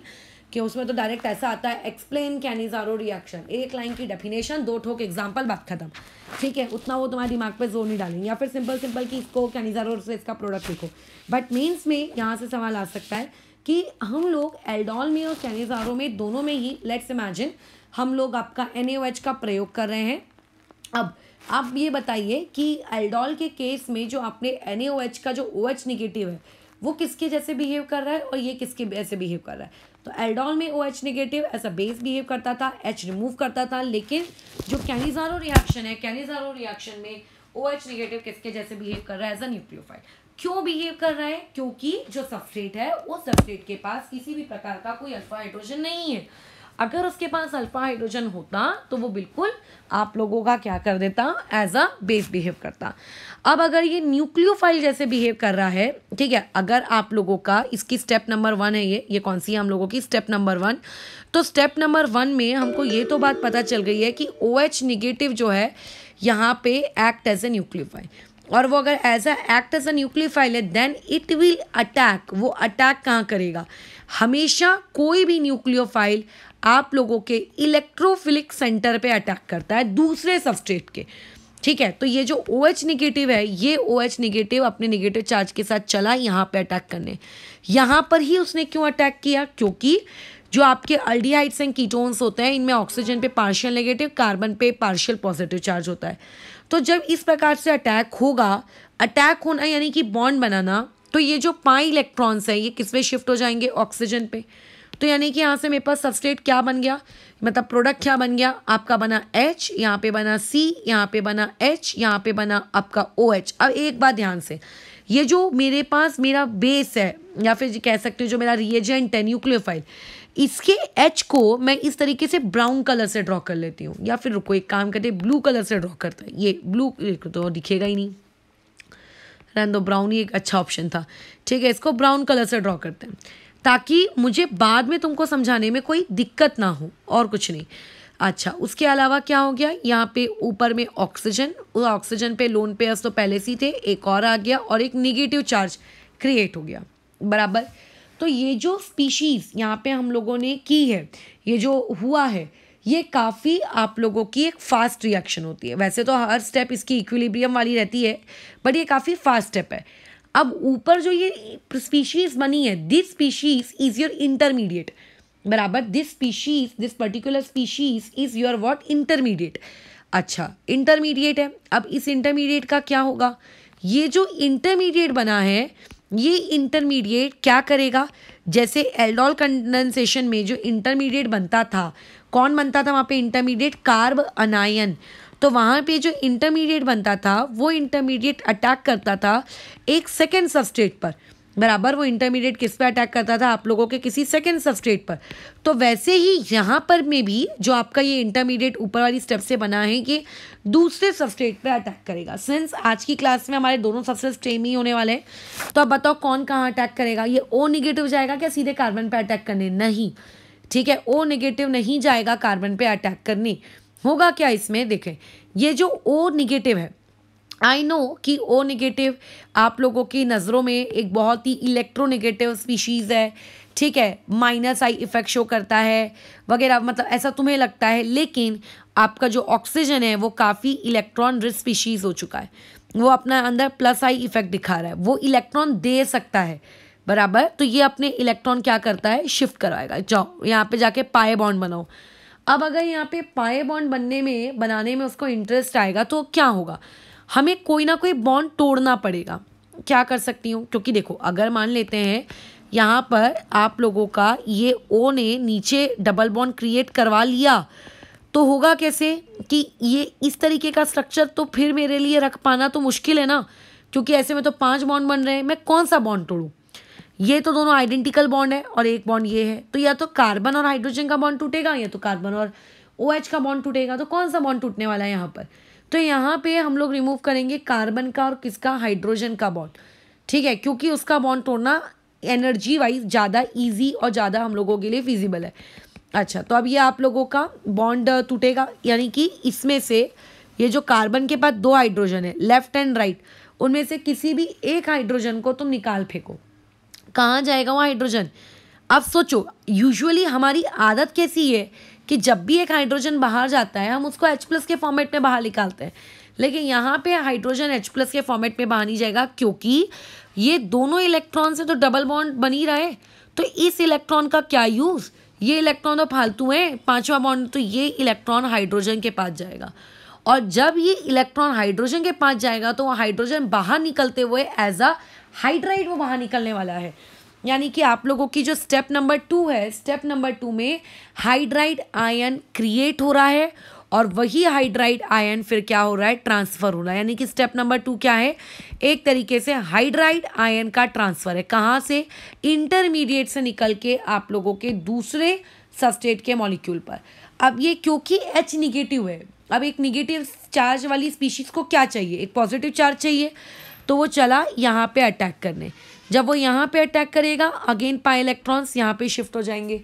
कि उसमें तो डायरेक्ट ऐसा आता है एक्सप्लेन कैनिजारो रिएक्शन एक लाइन की डेफिनेशन दो ठोक एग्जाम्पल बात खत्म ठीक है उतना वो तुम्हारे दिमाग पे जोर नहीं डालेंगे या फिर सिंपल सिंपल कि इसको कैनिजारो से इसका प्रोडक्ट लिखो बट मीन्स में यहाँ से सवाल आ सकता है कि हम लोग एल्डॉल में और कैनिजारो में दोनों में ही लेट्स इमेजिन हम लोग आपका एन का प्रयोग कर रहे हैं अब आप ये बताइए कि एल्डॉल के केस में जो आपने एन का जो ओ OH निगेटिव है वो किसके जैसे बिहेव कर रहा है और ये किसके जैसे बिहेव कर रहा है तो एल्डॉल में O H negative as a base behave करता था एच रिमूव करता था लेकिन जो कैनिजारो रिएक्शन है कैनिजारो रिएक्शन में ओ एच निगेटिव किसके जैसे बिहेव कर रहा है एज अ न्यूक्लियोफाइड क्यों बिहेव कर रहा है क्योंकि जो सबस्ट्रेट है वो सबस्ट्रेट के पास किसी भी प्रकार का कोई अल्फा हाइड्रोजन नहीं है अगर उसके पास अल्फा हाइड्रोजन होता तो वो बिल्कुल आप लोगों का क्या कर देता एज अ बेस बिहेव करता अब अगर ये न्यूक्लियोफाइल जैसे बिहेव कर रहा है ठीक है अगर आप लोगों का इसकी स्टेप नंबर वन है ये ये कौन सी है हम लोगों की स्टेप नंबर वन तो स्टेप नंबर वन में हमको ये तो बात पता चल गई है कि ओ एच निगेटिव जो है यहाँ पे एक्ट एज ए न्यूक्लियोफाइल और वो अगर as a act as a nucleophile है देन इट विल अटैक वो अटैक कहाँ करेगा हमेशा कोई भी न्यूक्लियोफाइल आप लोगों के इलेक्ट्रोफिलिक सेंटर पे अटैक करता है दूसरे सबस्टेट के ठीक है तो ये जो ओ एच निगेटिव है ये ओ एच निगेटिव अपने निगेटिव चार्ज के साथ चला यहाँ पे अटैक करने यहाँ पर ही उसने क्यों अटैक किया क्योंकि जो आपके अल्डीहाइड्स एंड कीटोन्स होते हैं इनमें ऑक्सीजन पे पार्शियल नेगेटिव कार्बन पे पार्शियल पॉजिटिव चार्ज होता है तो जब इस प्रकार से अटैक होगा अटैक होना यानी कि बॉन्ड बनाना तो ये जो पाई इलेक्ट्रॉन्स है ये किस में शिफ्ट हो जाएंगे ऑक्सीजन पे तो यानी कि यहाँ से मेरे पास सबस्टेट क्या बन गया मतलब प्रोडक्ट क्या बन गया आपका बना एच यहाँ पे बना सी यहाँ पे बना एच यहाँ पे बना आपका ओ OH. एच अब एक बात ध्यान से ये जो मेरे पास मेरा बेस है या फिर कह सकते हो जो मेरा रिएजेंट है न्यूक्लियोफाइल इसके एच को मैं इस तरीके से ब्राउन कलर से ड्रॉ कर लेती हूँ या फिर रुको एक काम करते ब्लू कलर से ड्रॉ करते हैं ये ब्लू तो दिखेगा ही नहीं रहने दो ब्राउन ही एक अच्छा ऑप्शन था ठीक है इसको ब्राउन कलर से ड्रॉ करते हैं ताकि मुझे बाद में तुमको समझाने में कोई दिक्कत ना हो और कुछ नहीं अच्छा उसके अलावा क्या हो गया यहाँ पे ऊपर में ऑक्सीजन ऑक्सीजन पे लोन पे तो पहले सी थे एक और आ गया और एक निगेटिव चार्ज क्रिएट हो गया बराबर तो ये जो स्पीशीज़ यहाँ पे हम लोगों ने की है ये जो हुआ है ये काफ़ी आप लोगों की एक फास्ट रिएक्शन होती है वैसे तो हर स्टेप इसकी इक्विलिब्रियम वाली रहती है बट ये काफ़ी फास्ट स्टेप है अब ऊपर जो ये स्पीशीज बनी है this species is your intermediate बराबर this species this particular species is your what intermediate अच्छा इंटरमीडिएट है अब इस इंटरमीडिएट का क्या होगा ये जो इंटरमीडिएट बना है ये इंटरमीडिएट क्या करेगा जैसे एल्डोल कंडेंसेशन में जो इंटरमीडिएट बनता था कौन बनता था वहाँ पे इंटरमीडिएट कार्ब अनायन तो वहाँ पे जो इंटरमीडिएट बनता था वो इंटरमीडिएट अटैक करता था एक सेकेंड सबस्टेट पर बराबर वो इंटरमीडिएट किस पे अटैक करता था आप लोगों के किसी सेकेंड सबस्टेट पर तो वैसे ही यहाँ पर में भी जो आपका ये इंटरमीडिएट ऊपर वाली स्टेप से बना है कि दूसरे सबस्टेट पे अटैक करेगा सिंस आज की क्लास में हमारे दोनों सबसे सेम ही होने वाले हैं तो अब बताओ कौन कहाँ अटैक करेगा ये ओ निगेटिव जाएगा क्या सीधे कार्बन पर अटैक करने नहीं ठीक है ओ निगेटिव नहीं जाएगा कार्बन पर अटैक करने होगा क्या इसमें देखें ये जो ओ निगेटिव है आई नो कि ओ निगेटिव आप लोगों की नज़रों में एक बहुत ही इलेक्ट्रोनिगेटिव स्पीशीज़ है ठीक है माइनस आई इफेक्ट शो करता है वगैरह मतलब ऐसा तुम्हें लगता है लेकिन आपका जो ऑक्सीजन है वो काफ़ी इलेक्ट्रॉन रिच स्पीशीज़ हो चुका है वो अपना अंदर प्लस आई इफेक्ट दिखा रहा है वो इलेक्ट्रॉन दे सकता है बराबर तो ये अपने इलेक्ट्रॉन क्या करता है शिफ्ट करवाएगा जाओ यहाँ पे जाके पाए बॉन्ड बनाओ अब अगर यहाँ पे पाए बॉन्ड बनने में बनाने में उसको इंटरेस्ट आएगा तो क्या होगा हमें कोई ना कोई बॉन्ड तोड़ना पड़ेगा क्या कर सकती हूँ क्योंकि देखो अगर मान लेते हैं यहाँ पर आप लोगों का ये ओ ने नीचे डबल बॉन्ड क्रिएट करवा लिया तो होगा कैसे कि ये इस तरीके का स्ट्रक्चर तो फिर मेरे लिए रख पाना तो मुश्किल है ना क्योंकि ऐसे में तो पांच बॉन्ड बन रहे हैं मैं कौन सा बॉन्ड तोड़ूँ ये तो दोनों आइडेंटिकल बॉन्ड है और एक बॉन्ड ये है तो या तो कार्बन और हाइड्रोजन का बॉन्ड टूटेगा या तो कार्बन और ओ OH का बॉन्ड टूटेगा तो कौन सा बॉन्ड टूटने वाला है यहाँ पर तो यहाँ पे हम लोग रिमूव करेंगे कार्बन का और किसका हाइड्रोजन का बॉन्ड ठीक है क्योंकि उसका बॉन्ड तोड़ना एनर्जी वाइज ज़्यादा ईजी और ज़्यादा हम लोगों के लिए फिजिबल है अच्छा तो अब ये आप लोगों का बॉन्ड uh, टूटेगा यानी कि इसमें से ये जो कार्बन के पास दो हाइड्रोजन है लेफ्ट एंड राइट उनमें से किसी भी एक हाइड्रोजन को तुम निकाल फेंको कहाँ जाएगा वहाँ हाइड्रोजन अब सोचो यूजुअली हमारी आदत कैसी है कि जब भी एक हाइड्रोजन बाहर जाता है हम उसको एच प्लस के फॉर्मेट में बाहर निकालते हैं लेकिन यहाँ पे हाइड्रोजन एच प्लस के फॉर्मेट में बाहर नहीं जाएगा क्योंकि ये दोनों इलेक्ट्रॉन से तो डबल बॉन्ड बनी रहे तो इस इलेक्ट्रॉन का क्या यूज़ ये इलेक्ट्रॉन तो फालतू हैं पांचवा बॉन्ड तो ये इलेक्ट्रॉन हाइड्रोजन के पास जाएगा और जब ये इलेक्ट्रॉन हाइड्रोजन के पास जाएगा तो वो हाइड्रोजन बाहर निकलते हुए एज अ हाइड्राइड वो वहाँ निकलने वाला है यानी कि आप लोगों की जो स्टेप नंबर टू है स्टेप नंबर टू में हाइड्राइड आयन क्रिएट हो रहा है और वही हाइड्राइड आयन फिर क्या हो रहा है ट्रांसफ़र हो रहा है यानी कि स्टेप नंबर टू क्या है एक तरीके से हाइड्राइड आयन का ट्रांसफ़र है कहाँ से इंटरमीडिएट से निकल के आप लोगों के दूसरे सस्टेट के मॉलिक्यूल पर अब ये क्योंकि एच निगेटिव है अब एक निगेटिव चार्ज वाली स्पीशीज़ को क्या चाहिए एक पॉजिटिव चार्ज चाहिए तो वो चला यहाँ पे अटैक करने जब वो यहाँ पे अटैक करेगा अगेन पाई इलेक्ट्रॉन्स यहाँ पे शिफ्ट हो जाएंगे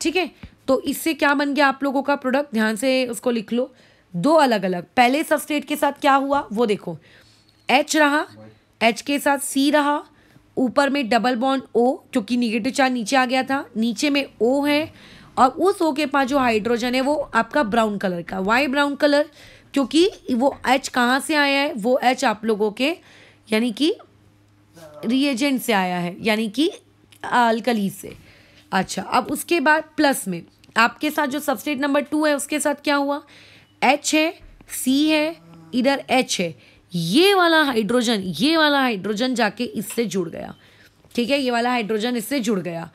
ठीक है तो इससे क्या बन गया आप लोगों का प्रोडक्ट ध्यान से उसको लिख लो दो अलग अलग पहले सबस्टेट के साथ क्या हुआ वो देखो एच रहा एच के साथ सी रहा ऊपर में डबल बॉन्ड ओ क्योंकि निगेटिव चार नीचे आ गया था नीचे में ओ है और उस ओ के पास जो हाइड्रोजन है वो आपका ब्राउन कलर का वाई ब्राउन कलर क्योंकि वो एच कहाँ से आया है वो एच आप लोगों के यानी कि रिएजेंट से आया है यानी कि अल्कली से अच्छा अब उसके बाद प्लस में आपके साथ जो सबस्टेट नंबर टू है उसके साथ क्या हुआ एच है सी है इधर एच है ये वाला हाइड्रोजन ये वाला हाइड्रोजन जाके इससे जुड़ गया ठीक है ये वाला हाइड्रोजन इससे जुड़ गया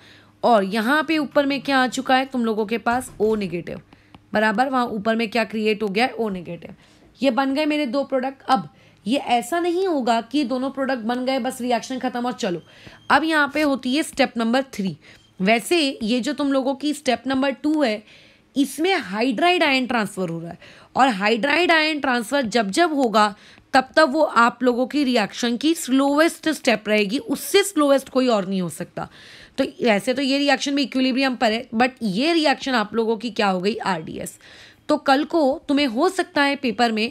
और यहाँ पे ऊपर में क्या आ चुका है तुम लोगों के पास ओ निगेटिव बराबर वहाँ ऊपर में क्या क्रिएट हो गया है ओ निगेटिव ये बन गए मेरे दो प्रोडक्ट अब ये ऐसा नहीं होगा कि दोनों प्रोडक्ट बन गए बस रिएक्शन खत्म और चलो अब यहाँ पे होती है स्टेप नंबर थ्री वैसे ये जो तुम लोगों की स्टेप नंबर टू है इसमें हाइड्राइड आयन ट्रांसफ़र हो रहा है और हाइड्राइड आयन ट्रांसफ़र जब जब होगा तब तब वो आप लोगों की रिएक्शन की स्लोवेस्ट स्टेप रहेगी उससे स्लोवेस्ट कोई और नहीं हो सकता तो वैसे तो ये रिएक्शन भी इक्विलिब्रियम पर है बट ये रिएक्शन आप लोगों की क्या हो गई आर तो कल को तुम्हें हो सकता है पेपर में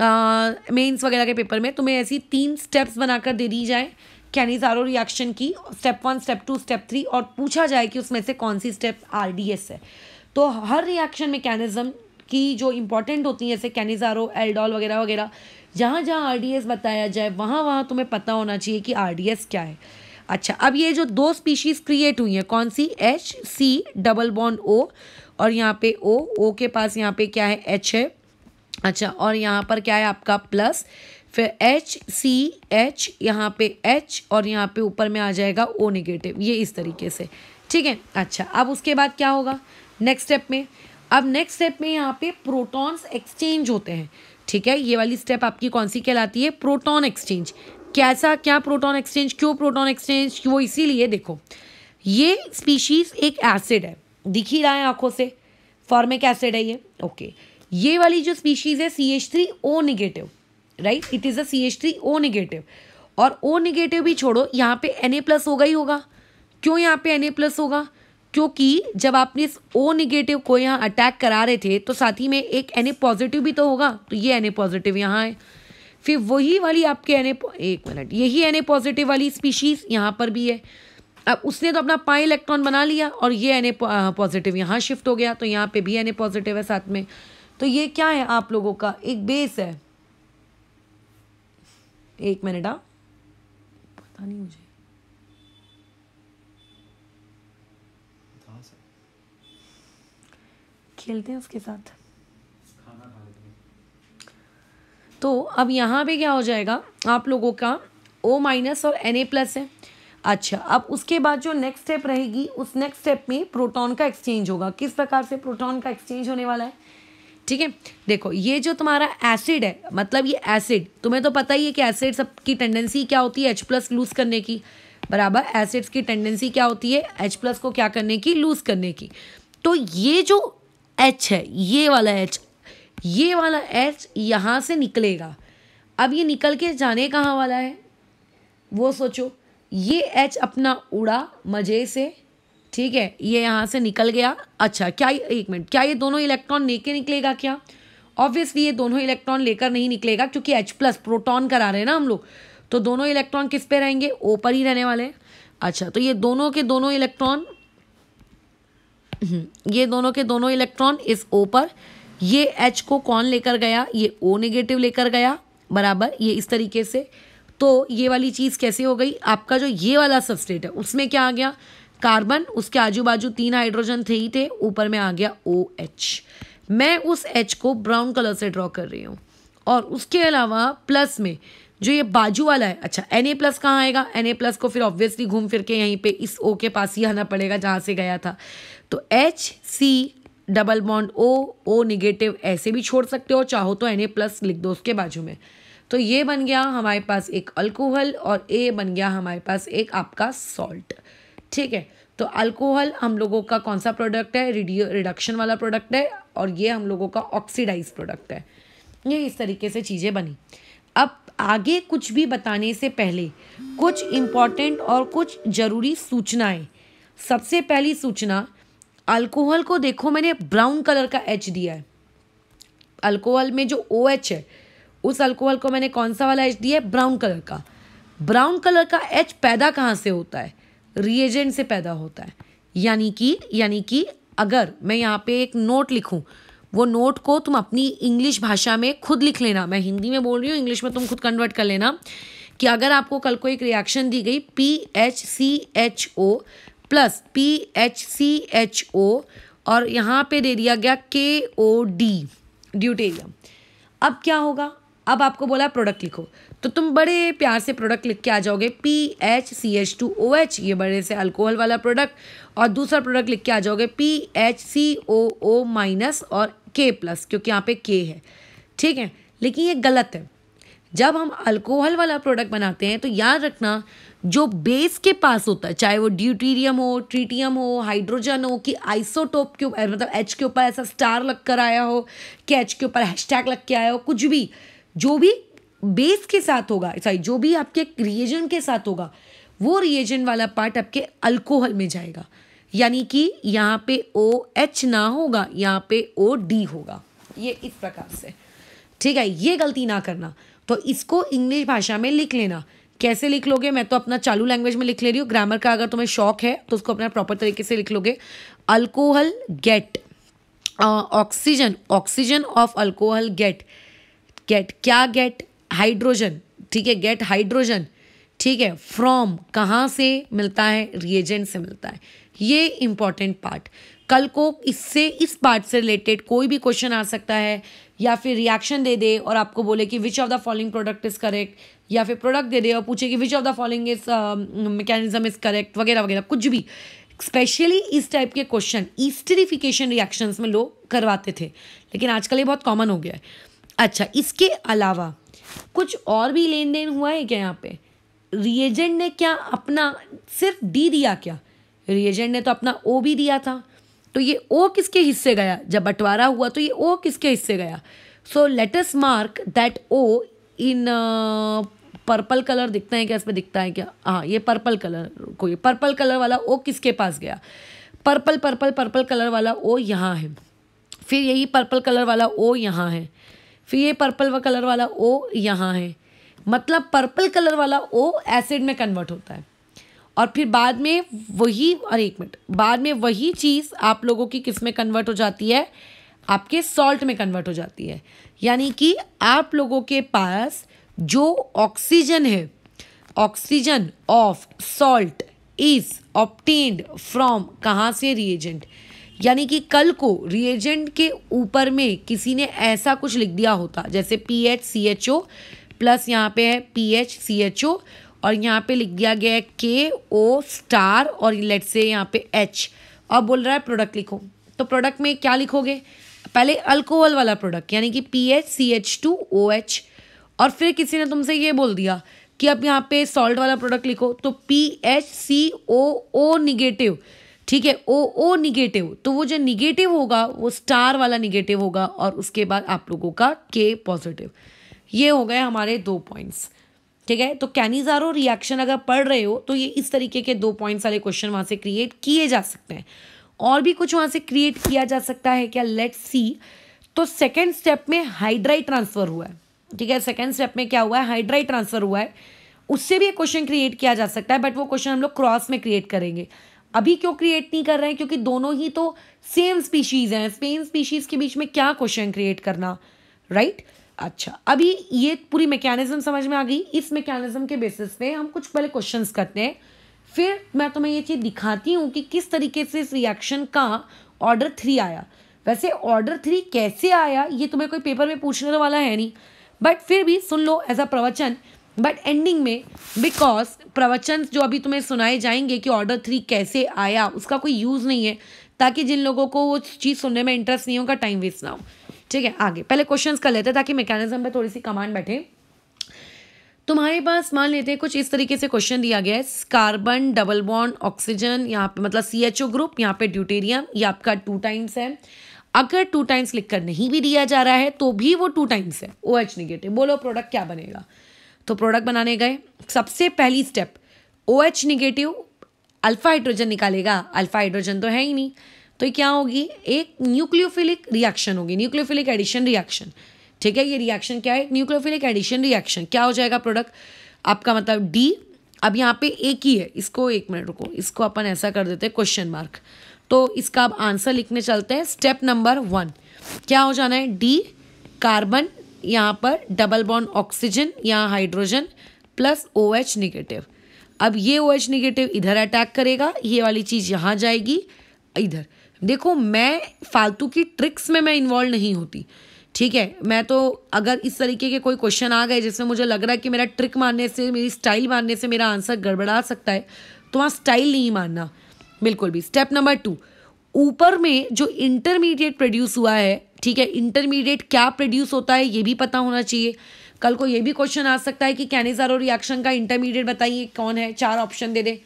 मेंस वगैरह के पेपर में तुम्हें ऐसी तीन स्टेप्स बनाकर दे दी जाए कैनिजारो रिएक्शन की step one step two step three और पूछा जाए कि उसमें से कौन सी स्टेप आर है तो हर रिएक्शन मेकेनिज़्म की जो इंपॉर्टेंट होती है जैसे कैनिजारो एल्डोल वगैरह वगैरह जहाँ जहाँ आर बताया जाए वहाँ वहाँ तुम्हें पता होना चाहिए कि आर क्या है अच्छा अब ये जो दो स्पीशीज़ क्रिएट हुई हैं कौन सी H C double bond O और यहाँ पे ओ ओ के पास यहाँ पे क्या है एच है अच्छा और यहाँ पर क्या है आपका प्लस फिर एच सी एच यहाँ पे एच और यहाँ पे ऊपर में आ जाएगा ओ नेगेटिव ये इस तरीके से ठीक है अच्छा अब उसके बाद क्या होगा नेक्स्ट स्टेप में अब नेक्स्ट स्टेप में यहाँ पे प्रोटॉन्स एक्सचेंज होते हैं ठीक है ये वाली स्टेप आपकी कौन सी कहलाती है प्रोटॉन एक्सचेंज कैसा क्या प्रोटॉन एक्सचेंज क्यों प्रोटॉन एक्सचेंज वो इसीलिए देखो ये स्पीशीज एक एसिड है दिख ही रहा है आंखों से फॉर्मिक एसिड है ये ओके okay. ये वाली जो स्पीशीज़ है C H three O negative right it is a C H three O negative और ओ निगेटिव भी छोड़ो यहाँ पे एन ए प्लस होगा ही होगा क्यों यहाँ पे एन ए प्लस होगा क्योंकि जब आपने इस ओ निगेटिव को यहाँ अटैक करा रहे थे तो साथ ही में एक एन ए पॉजिटिव भी तो होगा तो ये एन ए पॉजिटिव यहाँ है फिर वही वाली आपके एन ए एक मिनट यही एन ए पॉजिटिव वाली स्पीशीज़ यहाँ पर भी है अब उसने तो अपना पाई इलेक्ट्रॉन बना लिया और ये एन ए पॉजिटिव यहाँ शिफ्ट हो गया तो यहाँ पे भी एन ए पॉजिटिव है साथ में तो ये क्या है आप लोगों का एक बेस है एक मिनट आप हाँ। पता नहीं मुझे खेलते हैं उसके साथ तो अब यहाँ पे क्या हो जाएगा आप लोगों का ओ माइनस और एन ए प्लस है अच्छा अब उसके बाद जो नेक्स्ट स्टेप रहेगी उस नेक्स्ट स्टेप में प्रोटॉन का एक्सचेंज होगा किस प्रकार से प्रोटॉन का एक्सचेंज होने वाला है ठीक है देखो ये जो तुम्हारा एसिड है मतलब ये एसिड तुम्हें तो पता ही है कि एसिड सबकी टेंडेंसी क्या होती है एच प्लस लूज करने की बराबर एसिड्स की टेंडेंसी क्या होती है एच प्लस को क्या करने की लूज करने की तो ये जो एच है ये वाला एच ये वाला एच यहाँ से निकलेगा अब ये निकल के जाने कहाँ वाला है वो सोचो ये एच अपना उड़ा मज़े से ठीक है ये यहाँ से निकल गया अच्छा क्या एक मिनट क्या ये दोनों इलेक्ट्रॉन लेके निकलेगा क्या ऑब्वियसली ये दोनों इलेक्ट्रॉन लेकर नहीं निकलेगा क्योंकि H प्लस प्रोटॉन करा रहे हैं ना हम लोग तो दोनों इलेक्ट्रॉन किस पे रहेंगे ओ पर ही रहने वाले अच्छा तो ये दोनों के दोनों इलेक्ट्रॉन ये दोनों के दोनों इलेक्ट्रॉन इस ओ पर ये एच को कौन लेकर गया ये ओ नेगेटिव लेकर गया बराबर ये इस तरीके से तो ये वाली चीज़ कैसे हो गई आपका जो ये वाला सबस्टेट है उसमें क्या आ गया कार्बन उसके आजू बाजू तीन हाइड्रोजन थे ही थे ऊपर में आ गया ओ एच मैं उस एच को ब्राउन कलर से ड्रॉ कर रही हूँ और उसके अलावा प्लस में जो ये बाजू वाला है अच्छा एन ए प्लस कहाँ आएगा एन ए प्लस को फिर ऑब्वियसली घूम फिर के यहीं पे इस ओ के पास ही आना पड़ेगा जहाँ से गया था तो H C double bond O O negative ऐसे भी छोड़ सकते हो चाहो तो एन ए प्लस लिख दो उसके बाजू में तो ये बन गया हमारे पास एक अल्कोहल और ए बन गया हमारे पास एक आपका सॉल्ट ठीक है तो अल्कोहल हम लोगों का कौन सा प्रोडक्ट है रिडियो रिडक्शन वाला प्रोडक्ट है और ये हम लोगों का ऑक्सीडाइज प्रोडक्ट है ये इस तरीके से चीज़ें बनी अब आगे कुछ भी बताने से पहले कुछ इम्पॉर्टेंट और कुछ ज़रूरी सूचनाएं सबसे पहली सूचना अल्कोहल को देखो मैंने ब्राउन कलर का एच दिया है अल्कोहल में जो ओ OH एच है उस अल्कोहल को मैंने कौन सा वाला एच दिया है ब्राउन कलर का ब्राउन कलर का एच पैदा कहाँ से होता है रिएजेंट से पैदा होता है यानी कि यानी कि अगर मैं यहाँ पे एक नोट लिखूँ वो नोट को तुम अपनी इंग्लिश भाषा में खुद लिख लेना मैं हिंदी में बोल रही हूँ इंग्लिश में तुम खुद कन्वर्ट कर लेना कि अगर आपको कल को एक रिएक्शन दी गई P H C H O plus P H C H O और यहाँ पे दे दिया गया के ओ डी ड्यूटेरियम अब क्या होगा अब आपको बोला प्रोडक्ट लिखो तो तुम बड़े प्यार से प्रोडक्ट लिख के आ जाओगे P H C H two O H ये बड़े से अल्कोहल वाला प्रोडक्ट और दूसरा प्रोडक्ट लिख के आ जाओगे P H C O O minus और के प्लस क्योंकि यहाँ पे के है ठीक है लेकिन ये गलत है जब हम अल्कोहल वाला प्रोडक्ट बनाते हैं तो याद रखना जो बेस के पास होता है चाहे वो ड्यूटीरियम हो ट्रीटियम हो हाइड्रोजन हो कि आइसोटोप के ऊपर मतलब एच के ऊपर ऐसा स्टार लग कर आया हो कि एच के ऊपर हैशटैग लग के आया हो कुछ भी जो भी बेस के साथ होगा सॉरी जो भी आपके रिएजन के साथ होगा वो रिएजन वाला पार्ट आपके अल्कोहल में जाएगा यानी कि यहाँ पे ओ एच ना होगा यहाँ पे ओ डी होगा ये इस प्रकार से ठीक है ये गलती ना करना तो इसको इंग्लिश भाषा में लिख लेना कैसे लिख लोगे मैं तो अपना चालू लैंग्वेज में लिख ले रही हूँ ग्रामर का अगर तुम्हें शौक है तो उसको अपना प्रॉपर तरीके से लिख लोगे alcohol get oxygen oxygen of alcohol get get क्या गेट हाइड्रोजन ठीक है गेट हाइड्रोजन ठीक है फ्रॉम कहाँ से मिलता है रिएजेंट से मिलता है ये इंपॉर्टेंट पार्ट कल को इससे इस पार्ट से रिलेटेड कोई भी क्वेश्चन आ सकता है या फिर रिएक्शन दे दे और आपको बोले कि which of the following product is correct या फिर प्रोडक्ट दे दे और पूछे कि which of the following is mechanism is correct वगैरह वगैरह कुछ भी स्पेशली इस टाइप के क्वेश्चन ईस्टरीफिकेशन रिएक्शंस में लोग करवाते थे लेकिन आजकल ये बहुत कॉमन हो गया है अच्छा इसके अलावा कुछ और भी लेन देन हुआ है क्या यहाँ पे रिएजेंट ने क्या अपना सिर्फ डी दिया क्या रिएजेंट ने तो अपना ओ भी दिया था तो ये ओ किसके हिस्से गया जब बंटवारा हुआ तो ये ओ किसके हिस्से गया so let's mark that O in purple colour दिखता है क्या इस पर दिखता है क्या हाँ ये पर्पल कलर को ये पर्पल कलर वाला ओ किसके पास गया पर्पल पर्पल पर्पल कलर वाला ओ यहाँ है फिर यही पर्पल कलर वाला ओ यहाँ है फिर ये पर्पल व कलर वाला ओ यहाँ है मतलब पर्पल कलर वाला ओ एसिड में कन्वर्ट होता है और फिर बाद में वही और एक मिनट बाद में वही चीज़ आप लोगों की किस में कन्वर्ट हो जाती है आपके सॉल्ट में कन्वर्ट हो जाती है यानी कि आप लोगों के पास जो ऑक्सीजन है oxygen of salt is obtained from कहाँ से रिएजेंट यानी कि कल को रिएजेंट के ऊपर में किसी ने ऐसा कुछ लिख दिया होता जैसे P H C H O plus यहाँ पे है P H C H O और यहाँ पे लिख दिया गया है के ओ स्टार और लेट से यहाँ पे एच और बोल रहा है प्रोडक्ट लिखो तो प्रोडक्ट में क्या लिखोगे पहले अल्कोहल वाला प्रोडक्ट यानी कि P H C H two O H और फिर किसी ने तुमसे ये बोल दिया कि अब यहाँ पे सॉल्ट वाला प्रोडक्ट लिखो तो P H C O O negative ठीक है ओ ओ निगेटिव तो वो जो निगेटिव होगा वो स्टार वाला निगेटिव होगा और उसके बाद आप लोगों का के पॉजिटिव ये हो गए हमारे दो पॉइंट्स ठीक है तो कैनिजारो रिएक्शन अगर पढ़ रहे हो तो ये इस तरीके के दो पॉइंट्स वाले क्वेश्चन वहाँ से क्रिएट किए जा सकते हैं और भी कुछ वहाँ से क्रिएट किया जा सकता है क्या लेट सी तो सेकेंड स्टेप में हाइड्राइट ट्रांसफ़र हुआ है ठीक है सेकेंड स्टेप में क्या हुआ है हाइड्राइट ट्रांसफ़र हुआ है उससे भी एक क्वेश्चन क्रिएट किया जा सकता है बट वो क्वेश्चन हम लोग क्रॉस में क्रिएट करेंगे अभी क्यों क्रिएट नहीं कर रहे हैं क्योंकि दोनों ही तो सेम स्पीशीज हैं सेम स्पीशीज के बीच में क्या क्वेश्चन क्रिएट करना राइट right? अच्छा अभी ये पूरी मैकेनिज्म समझ में आ गई इस मैकेनिज्म के बेसिस पे हम कुछ पहले क्वेश्चंस करते हैं फिर मैं तुम्हें ये चीज़ दिखाती हूँ कि किस तरीके से इस रिएक्शन का ऑर्डर थ्री आया वैसे ऑर्डर थ्री कैसे आया ये तुम्हें कोई पेपर में पूछने वाला है नहीं बट फिर भी सुन लो एज अ प्रवचन बट एंडिंग में बिकॉज प्रवचन जो अभी तुम्हें सुनाए जाएंगे कि ऑर्डर थ्री कैसे आया उसका कोई यूज़ नहीं है ताकि जिन लोगों को वो चीज़ सुनने में इंटरेस्ट नहीं होगा टाइम वेस्ट ना हो ठीक है आगे पहले क्वेश्चंस कर लेते हैं ताकि मैकेनिज्म पे थोड़ी सी कमांड बैठे तुम्हारे पास मान लेते हैं कुछ इस तरीके से क्वेश्चन दिया गया है कार्बन डबल बॉन्ड ऑक्सीजन यहाँ पे मतलब सी एच ओ ग्रुप यहाँ पे ड्यूटेरियम ये आपका टू टाइम्स है अगर टू टाइम्स लिखकर नहीं भी दिया जा रहा है तो भी वो टू टाइम्स है ओ एच निगेटिव बोलो प्रोडक्ट क्या बनेगा तो प्रोडक्ट बनाने गए सबसे पहली step O H negative alpha hydrogen निकालेगा अल्फा हाइड्रोजन तो है ही नहीं तो ये क्या होगी एक न्यूक्लियोफिलिक रिएक्शन होगी न्यूक्लियोफिलिक एडिशन रिएक्शन ठीक है ये रिएक्शन क्या है न्यूक्लियोफिलिक एडिशन रिएक्शन क्या हो जाएगा प्रोडक्ट आपका मतलब डी अब यहाँ पे एक ही है इसको एक मिनट रुको इसको अपन ऐसा कर देते हैं क्वेश्चन मार्क तो इसका आप आंसर लिखने चलते हैं स्टेप नंबर वन क्या हो जाना है डी कार्बन यहाँ पर डबल बॉन्ड ऑक्सीजन यहाँ hydrogen plus O H negative अब ये ओ एच निगेटिव इधर अटैक करेगा ये वाली चीज़ यहाँ जाएगी इधर देखो मैं फालतू की ट्रिक्स में मैं इन्वॉल्व नहीं होती ठीक है मैं तो अगर इस तरीके के कोई क्वेश्चन आ गए जिसमें मुझे लग रहा है कि मेरा ट्रिक मारने से मेरी स्टाइल मारने से मेरा आंसर गड़बड़ा सकता है तो वहाँ स्टाइल नहीं मारना बिल्कुल भी स्टेप नंबर टू ऊपर में जो इंटरमीडिएट प्रोड्यूस हुआ है ठीक है इंटरमीडिएट क्या प्रोड्यूस होता है ये भी पता होना चाहिए कल को ये भी क्वेश्चन आ सकता है कि कैनेजारो रिएक्शन का इंटरमीडिएट बताइए कौन है चार ऑप्शन दे दे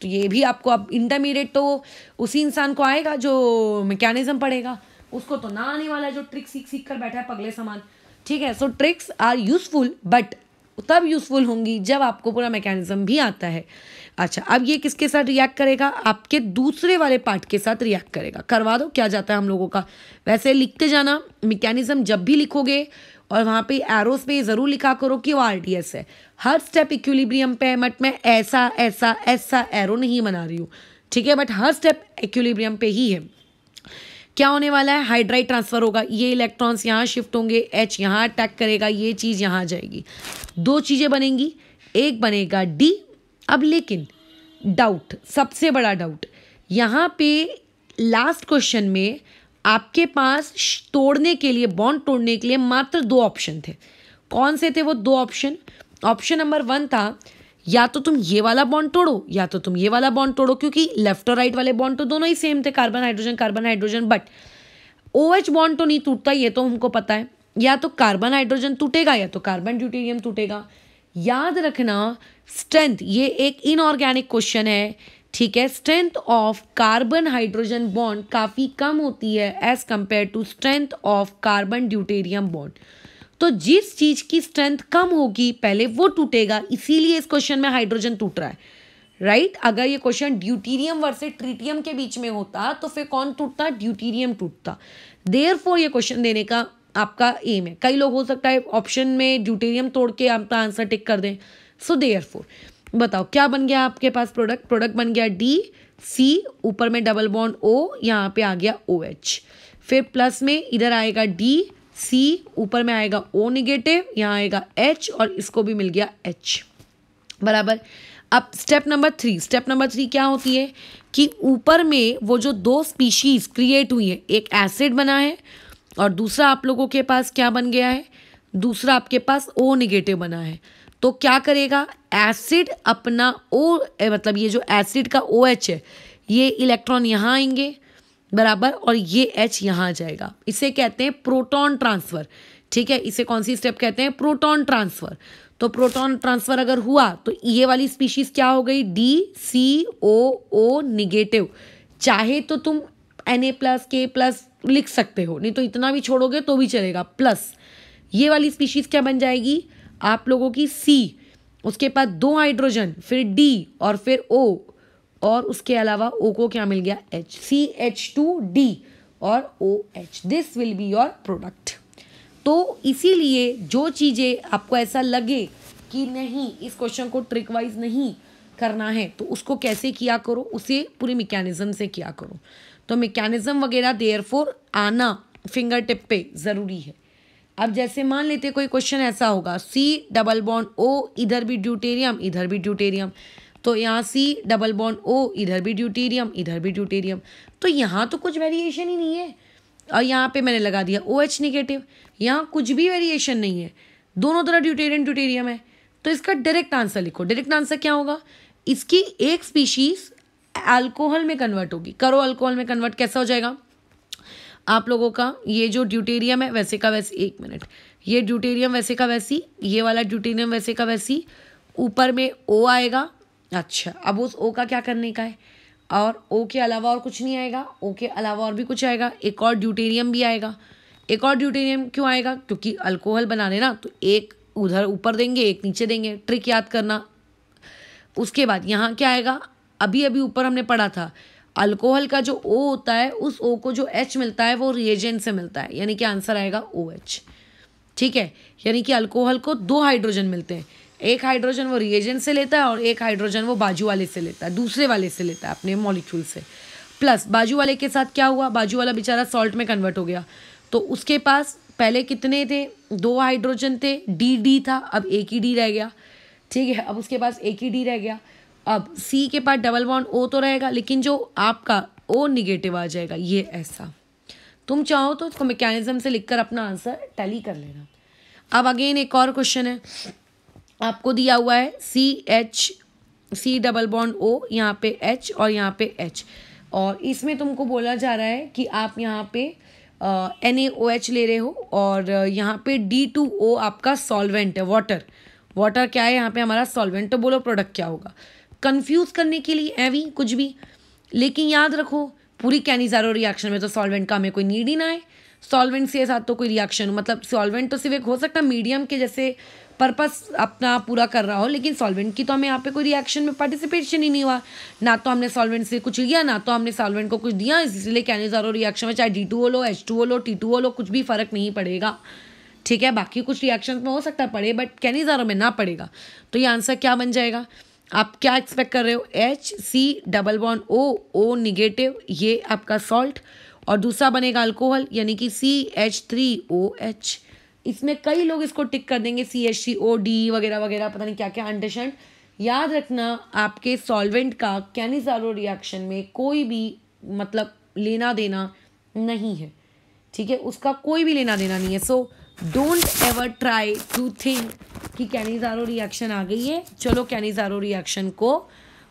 तो ये भी आपको अब इंटरमीडिएट तो उसी इंसान को आएगा जो मैकेनिज्म पढ़ेगा उसको तो ना आने वाला है जो ट्रिक सीख सीख कर बैठा है पगले सामान ठीक है so tricks are useful but तब यूजफुल होंगी जब आपको पूरा मैकेनिज्म भी आता है अच्छा अब ये किसके साथ रिएक्ट करेगा आपके दूसरे वाले पार्ट के साथ रिएक्ट करेगा करवा दो क्या जाता है हम लोगों का वैसे लिखते जाना मैकेनिज्म जब भी लिखोगे और वहाँ पे एरोस पे ज़रूर लिखा करो कि वो आर डी एस है हर स्टेप इक्विलिब्रियम पे है बट मैं ऐसा ऐसा ऐसा एरो नहीं बना रही हूँ ठीक है बट हर स्टेप इक्विलिब्रियम पे ही है क्या होने वाला है हाइड्राइड ट्रांसफ़र होगा ये इलेक्ट्रॉन्स यहाँ शिफ्ट होंगे एच यहाँ अटैक करेगा ये चीज़ यहाँ जाएगी दो चीज़ें बनेंगी एक बनेगा डी अब लेकिन डाउट सबसे बड़ा डाउट यहाँ पे लास्ट क्वेश्चन में आपके पास तोड़ने के लिए बॉन्ड तोड़ने के लिए मात्र दो ऑप्शन थे कौन से थे वो दो ऑप्शन ऑप्शन नंबर वन था या तो तुम ये वाला बॉन्ड तोड़ो या तो तुम ये वाला बॉन्ड तोड़ो क्योंकि लेफ्ट और राइट वाले बॉन्ड तो दोनों ही सेम थे carbon hydrogen carbon hydrogen but O H bond तो नहीं टूटता ये तो हमको पता है या तो कार्बन हाइड्रोजन टूटेगा या तो कार्बन ड्यूटेरियम टूटेगा याद रखना स्ट्रेंथ ये एक इनऑर्गेनिक क्वेश्चन है ठीक है strength of carbon hydrogen bond काफ़ी कम होती है as compare to strength of carbon deuterium bond तो जिस चीज़ की स्ट्रेंथ कम होगी पहले वो टूटेगा इसीलिए इस क्वेश्चन में हाइड्रोजन टूट रहा है राइट right? अगर ये क्वेश्चन ड्यूटीरियम वर्सेज ट्रिटियम के बीच में होता तो फिर कौन टूटता ड्यूटीरियम टूटता देर फोर ये क्वेश्चन देने का आपका एम है कई लोग हो सकता है ऑप्शन में ड्यूटेरियम तोड़ के आपका आंसर टिक कर दें सो देयर बताओ क्या बन गया आपके पास प्रोडक्ट प्रोडक्ट बन गया डी सी ऊपर में डबल बॉन्ड ओ यहाँ पे आ गया ओ एच फिर प्लस में इधर आएगा डी सी ऊपर में आएगा ओ निगेटिव यहाँ आएगा एच और इसको भी मिल गया एच बराबर अब step number three step number three क्या होती है कि ऊपर में वो जो दो स्पीशीज क्रिएट हुई है एक एसिड बना है और दूसरा आप लोगों के पास क्या बन गया है दूसरा आपके पास ओ निगेटिव बना है तो क्या करेगा एसिड अपना ओ मतलब ये जो एसिड का ओ एच है ये इलेक्ट्रॉन यहाँ आएंगे बराबर और ये एच यहाँ आ जाएगा इसे कहते हैं प्रोटॉन ट्रांसफ़र ठीक है इसे कौन सी स्टेप कहते हैं प्रोटॉन ट्रांसफ़र तो प्रोटॉन ट्रांसफ़र अगर हुआ तो ये वाली स्पीशीज़ क्या हो गई D C O O negative चाहे तो तुम N A plus K plus लिख सकते हो नहीं तो इतना भी छोड़ोगे तो भी चलेगा प्लस ये वाली स्पीशीज़ क्या बन जाएगी आप लोगों की सी उसके बाद दो हाइड्रोजन फिर डी और फिर ओ और उसके अलावा ओ को क्या मिल गया H C H two D और O H this will be your product तो इसीलिए जो चीज़ें आपको ऐसा लगे कि नहीं इस क्वेश्चन को ट्रिक वाइज नहीं करना है तो उसको कैसे किया करो उसे पूरी मेकेनिज़्म से किया करो तो मेकेनिज़्म वगैरह देयर आना फिंगर टिप पे ज़रूरी है अब जैसे मान लेते कोई क्वेश्चन ऐसा होगा सी डबल बॉन्ड ओ इधर भी ड्यूटेरियम इधर भी ड्यूटेरियम तो यहाँ सी डबल बॉन्ड ओ इधर भी ड्यूटेरियम इधर भी ड्यूटेरियम तो यहाँ तो कुछ वेरिएशन ही नहीं है और यहाँ पे मैंने लगा दिया ओ एच निगेटिव यहाँ कुछ भी वेरिएशन नहीं है दोनों तरह ड्यूटेरियम ड्यूटेरियम है तो इसका डायरेक्ट आंसर लिखो डायरेक्ट आंसर क्या होगा इसकी एक स्पीशीज अल्कोहल में कन्वर्ट होगी करो अल्कोहल में कन्वर्ट कैसा हो जाएगा आप लोगों का ये जो ड्यूटेरियम है वैसे का वैसे एक मिनट ये ड्यूटेरियम वैसे का वैसी ये वाला ड्यूटेरियम वैसे का वैसी ऊपर में ओ आएगा अच्छा अब उस ओ का क्या करने का है और ओ के अलावा और कुछ नहीं आएगा ओ के अलावा और भी कुछ आएगा एक और ड्यूटेरियम भी आएगा एक और ड्यूटेरियम क्यों आएगा क्योंकि अल्कोहल बनाने ना तो एक उधर ऊपर देंगे एक नीचे देंगे ट्रिक याद करना उसके बाद यहाँ क्या आएगा अभी अभी ऊपर हमने पढ़ा था अल्कोहल का जो ओ होता है उस ओ को जो एच मिलता है वो रिएजेंट से मिलता है यानी कि आंसर आएगा ओ एच ठीक है यानी कि अल्कोहल को दो हाइड्रोजन मिलते हैं एक हाइड्रोजन वो रिएजेंट से लेता है और एक हाइड्रोजन वो बाजू वाले से लेता है दूसरे वाले से लेता है अपने मॉलिक्यूल से प्लस बाजू वाले के साथ क्या हुआ बाजू वाला बेचारा सॉल्ट में कन्वर्ट हो गया तो उसके पास पहले कितने थे दो हाइड्रोजन थे डी डी था अब एक ही डी रह गया ठीक है अब उसके पास एक ही डी रह गया अब सी के पास डबल बॉन्ड ओ तो रहेगा लेकिन जो आपका ओ निगेटिव आ जाएगा ये ऐसा तुम चाहो तो उसको मैकेनिज्म से लिखकर अपना आंसर टैली कर लेना अब अगेन एक और क्वेश्चन है आपको दिया हुआ है C H C double bond O यहाँ पे एच और यहाँ पे एच और इसमें तुमको बोला जा रहा है कि आप यहाँ पे एन ए ओ एच ले रहे हो और यहाँ पे डी टू ओ आपका सॉल्वेंट है वाटर वाटर क्या है यहाँ पे हमारा सॉल्वेंट तो बोलो प्रोडक्ट क्या होगा कंफ्यूज करने के लिए है भी कुछ भी लेकिन याद रखो पूरी कैनिजारो रिएक्शन में तो सॉल्वेंट का हमें कोई नीड ही ना है सॉल्वेंट से साथ तो कोई रिएक्शन मतलब सॉल्वेंट तो सिर्फ एक हो सकता है मीडियम के जैसे पर्पस अपना पूरा कर रहा हो लेकिन सॉल्वेंट की तो हमें यहाँ पे कोई रिएक्शन में पार्टिसिपेशन ही नहीं हुआ ना तो हमने सॉल्वेंट से कुछ लिया ना तो हमने सॉल्वेंट को कुछ दिया इसलिए कैनिजारो रिएक्शन में चाहे डी टू ओ लो एच टू ओ लो टी टू ओ लो कुछ भी फ़र्क नहीं पड़ेगा ठीक है बाकी कुछ रिएक्शन में हो सकता है पड़े बट कैनिजारो में ना पड़ेगा तो ये आंसर क्या बन जाएगा आप क्या एक्सपेक्ट कर रहे हो H C double one O O negative ये आपका सॉल्ट और दूसरा बनेगा अल्कोहल यानी कि C H three O H इसमें कई लोग इसको टिक कर देंगे सी एच सी ओ डी वगैरह वगैरह पता नहीं क्या क्या अंडरशन याद रखना आपके सॉल्वेंट का कैनिजारो रिएक्शन में कोई भी मतलब लेना देना नहीं है ठीक है उसका कोई भी लेना देना नहीं है so don't ever try to think कि कैनिज़ारो रिएक्शन आ गई है चलो कैनिज़ारो रिएक्शन को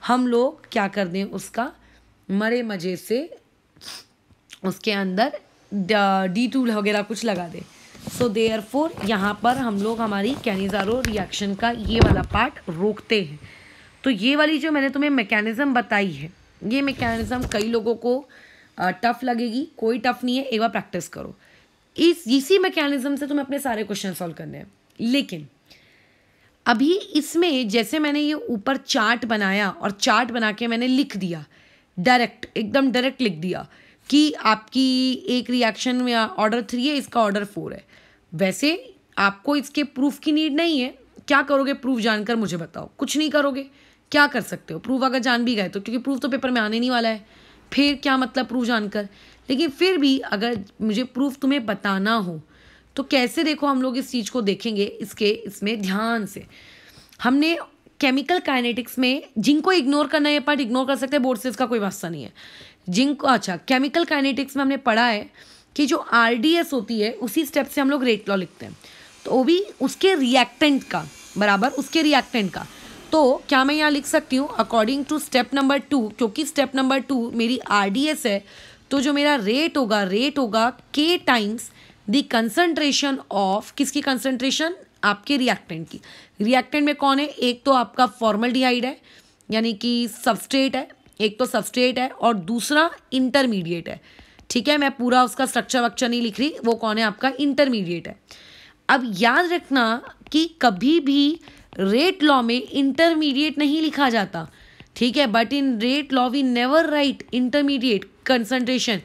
हम लोग क्या कर दें उसका मरे मज़े से उसके अंदर डी टू वगैरह कुछ लगा दें सो आर फोर यहाँ पर हम लोग हमारी कैनिज़ारो रिएक्शन का ये वाला पार्ट रोकते हैं तो ये वाली जो मैंने तुम्हें मैकेनिज़्म बताई है ये मैकेनिज़्म कई लोगों को टफ लगेगी कोई टफ नहीं है एक बार प्रैक्टिस करो इस इसी मैकेनिज़म से तुम्हें अपने सारे क्वेश्चन सॉल्व करने हैं लेकिन अभी इसमें जैसे मैंने ये ऊपर चार्ट बनाया और चार्ट बना के मैंने लिख दिया डायरेक्ट एकदम डायरेक्ट लिख दिया कि आपकी एक रिएक्शन में ऑर्डर थ्री है इसका ऑर्डर फोर है वैसे आपको इसके प्रूफ की नीड नहीं है क्या करोगे प्रूफ जानकर मुझे बताओ कुछ नहीं करोगे क्या कर सकते हो प्रूफ अगर जान भी गए तो क्योंकि प्रूफ तो पेपर में आने नहीं वाला है फिर क्या मतलब प्रूफ जानकर लेकिन फिर भी अगर मुझे प्रूफ तुम्हें बताना हो तो कैसे देखो हम लोग इस चीज़ को देखेंगे इसके इसमें ध्यान से हमने केमिकल काइनेटिक्स में जिंक को इग्नोर करना है पार्ट इग्नोर कर सकते हैं बोर्ड से इसका कोई वास्ता नहीं है जिंक अच्छा केमिकल काइनेटिक्स में हमने पढ़ा है कि जो आर होती है उसी स्टेप से हम लोग रेट लॉ लिखते हैं तो वो भी उसके रिएक्टेंट का बराबर उसके रिएक्टेंट का तो क्या मैं यहाँ लिख सकती हूँ according to step number two क्योंकि स्टेप नंबर टू मेरी आर है तो जो मेरा रेट होगा रेट होगा K times the concentration of किसकी कंसनट्रेशन आपके रिएक्टेंट की रिएक्टेंट में कौन है एक तो आपका फॉर्मल डिहाइड है यानी कि सबस्टेट है एक तो सबस्टेट है और दूसरा इंटरमीडिएट है ठीक है मैं पूरा उसका स्ट्रक्चर वक्चर नहीं लिख रही वो कौन है आपका इंटरमीडिएट है अब याद रखना कि कभी भी रेट लॉ में इंटरमीडिएट नहीं लिखा जाता ठीक है but in rate law we never write intermediate concentration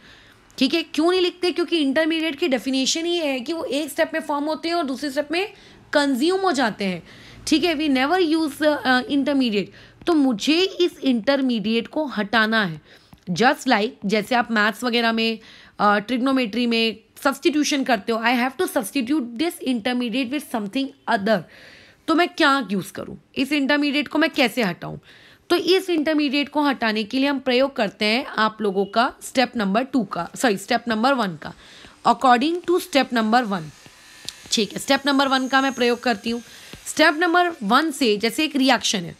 ठीक है क्यों नहीं लिखते क्योंकि इंटरमीडिएट की डेफिनेशन ही है कि वो एक स्टेप में फॉर्म होते हैं और दूसरे स्टेप में कंज्यूम हो जाते हैं ठीक है वी नेवर यूज़ इंटरमीडिएट तो मुझे इस इंटरमीडिएट को हटाना है जस्ट लाइक like, जैसे आप मैथ्स वगैरह में ट्रिग्नोमेट्री uh, में सब्सटीट्यूशन करते हो I have to substitute this intermediate with something other तो मैं क्या यूज़ करूँ इस इंटरमीडिएट को मैं कैसे हटाऊँ तो इस इंटरमीडिएट को हटाने के लिए हम प्रयोग करते हैं आप लोगों का स्टेप नंबर टू का सॉरी स्टेप नंबर वन का according to step number one ठीक है स्टेप नंबर वन का मैं प्रयोग करती हूँ स्टेप नंबर वन से जैसे एक रिएक्शन है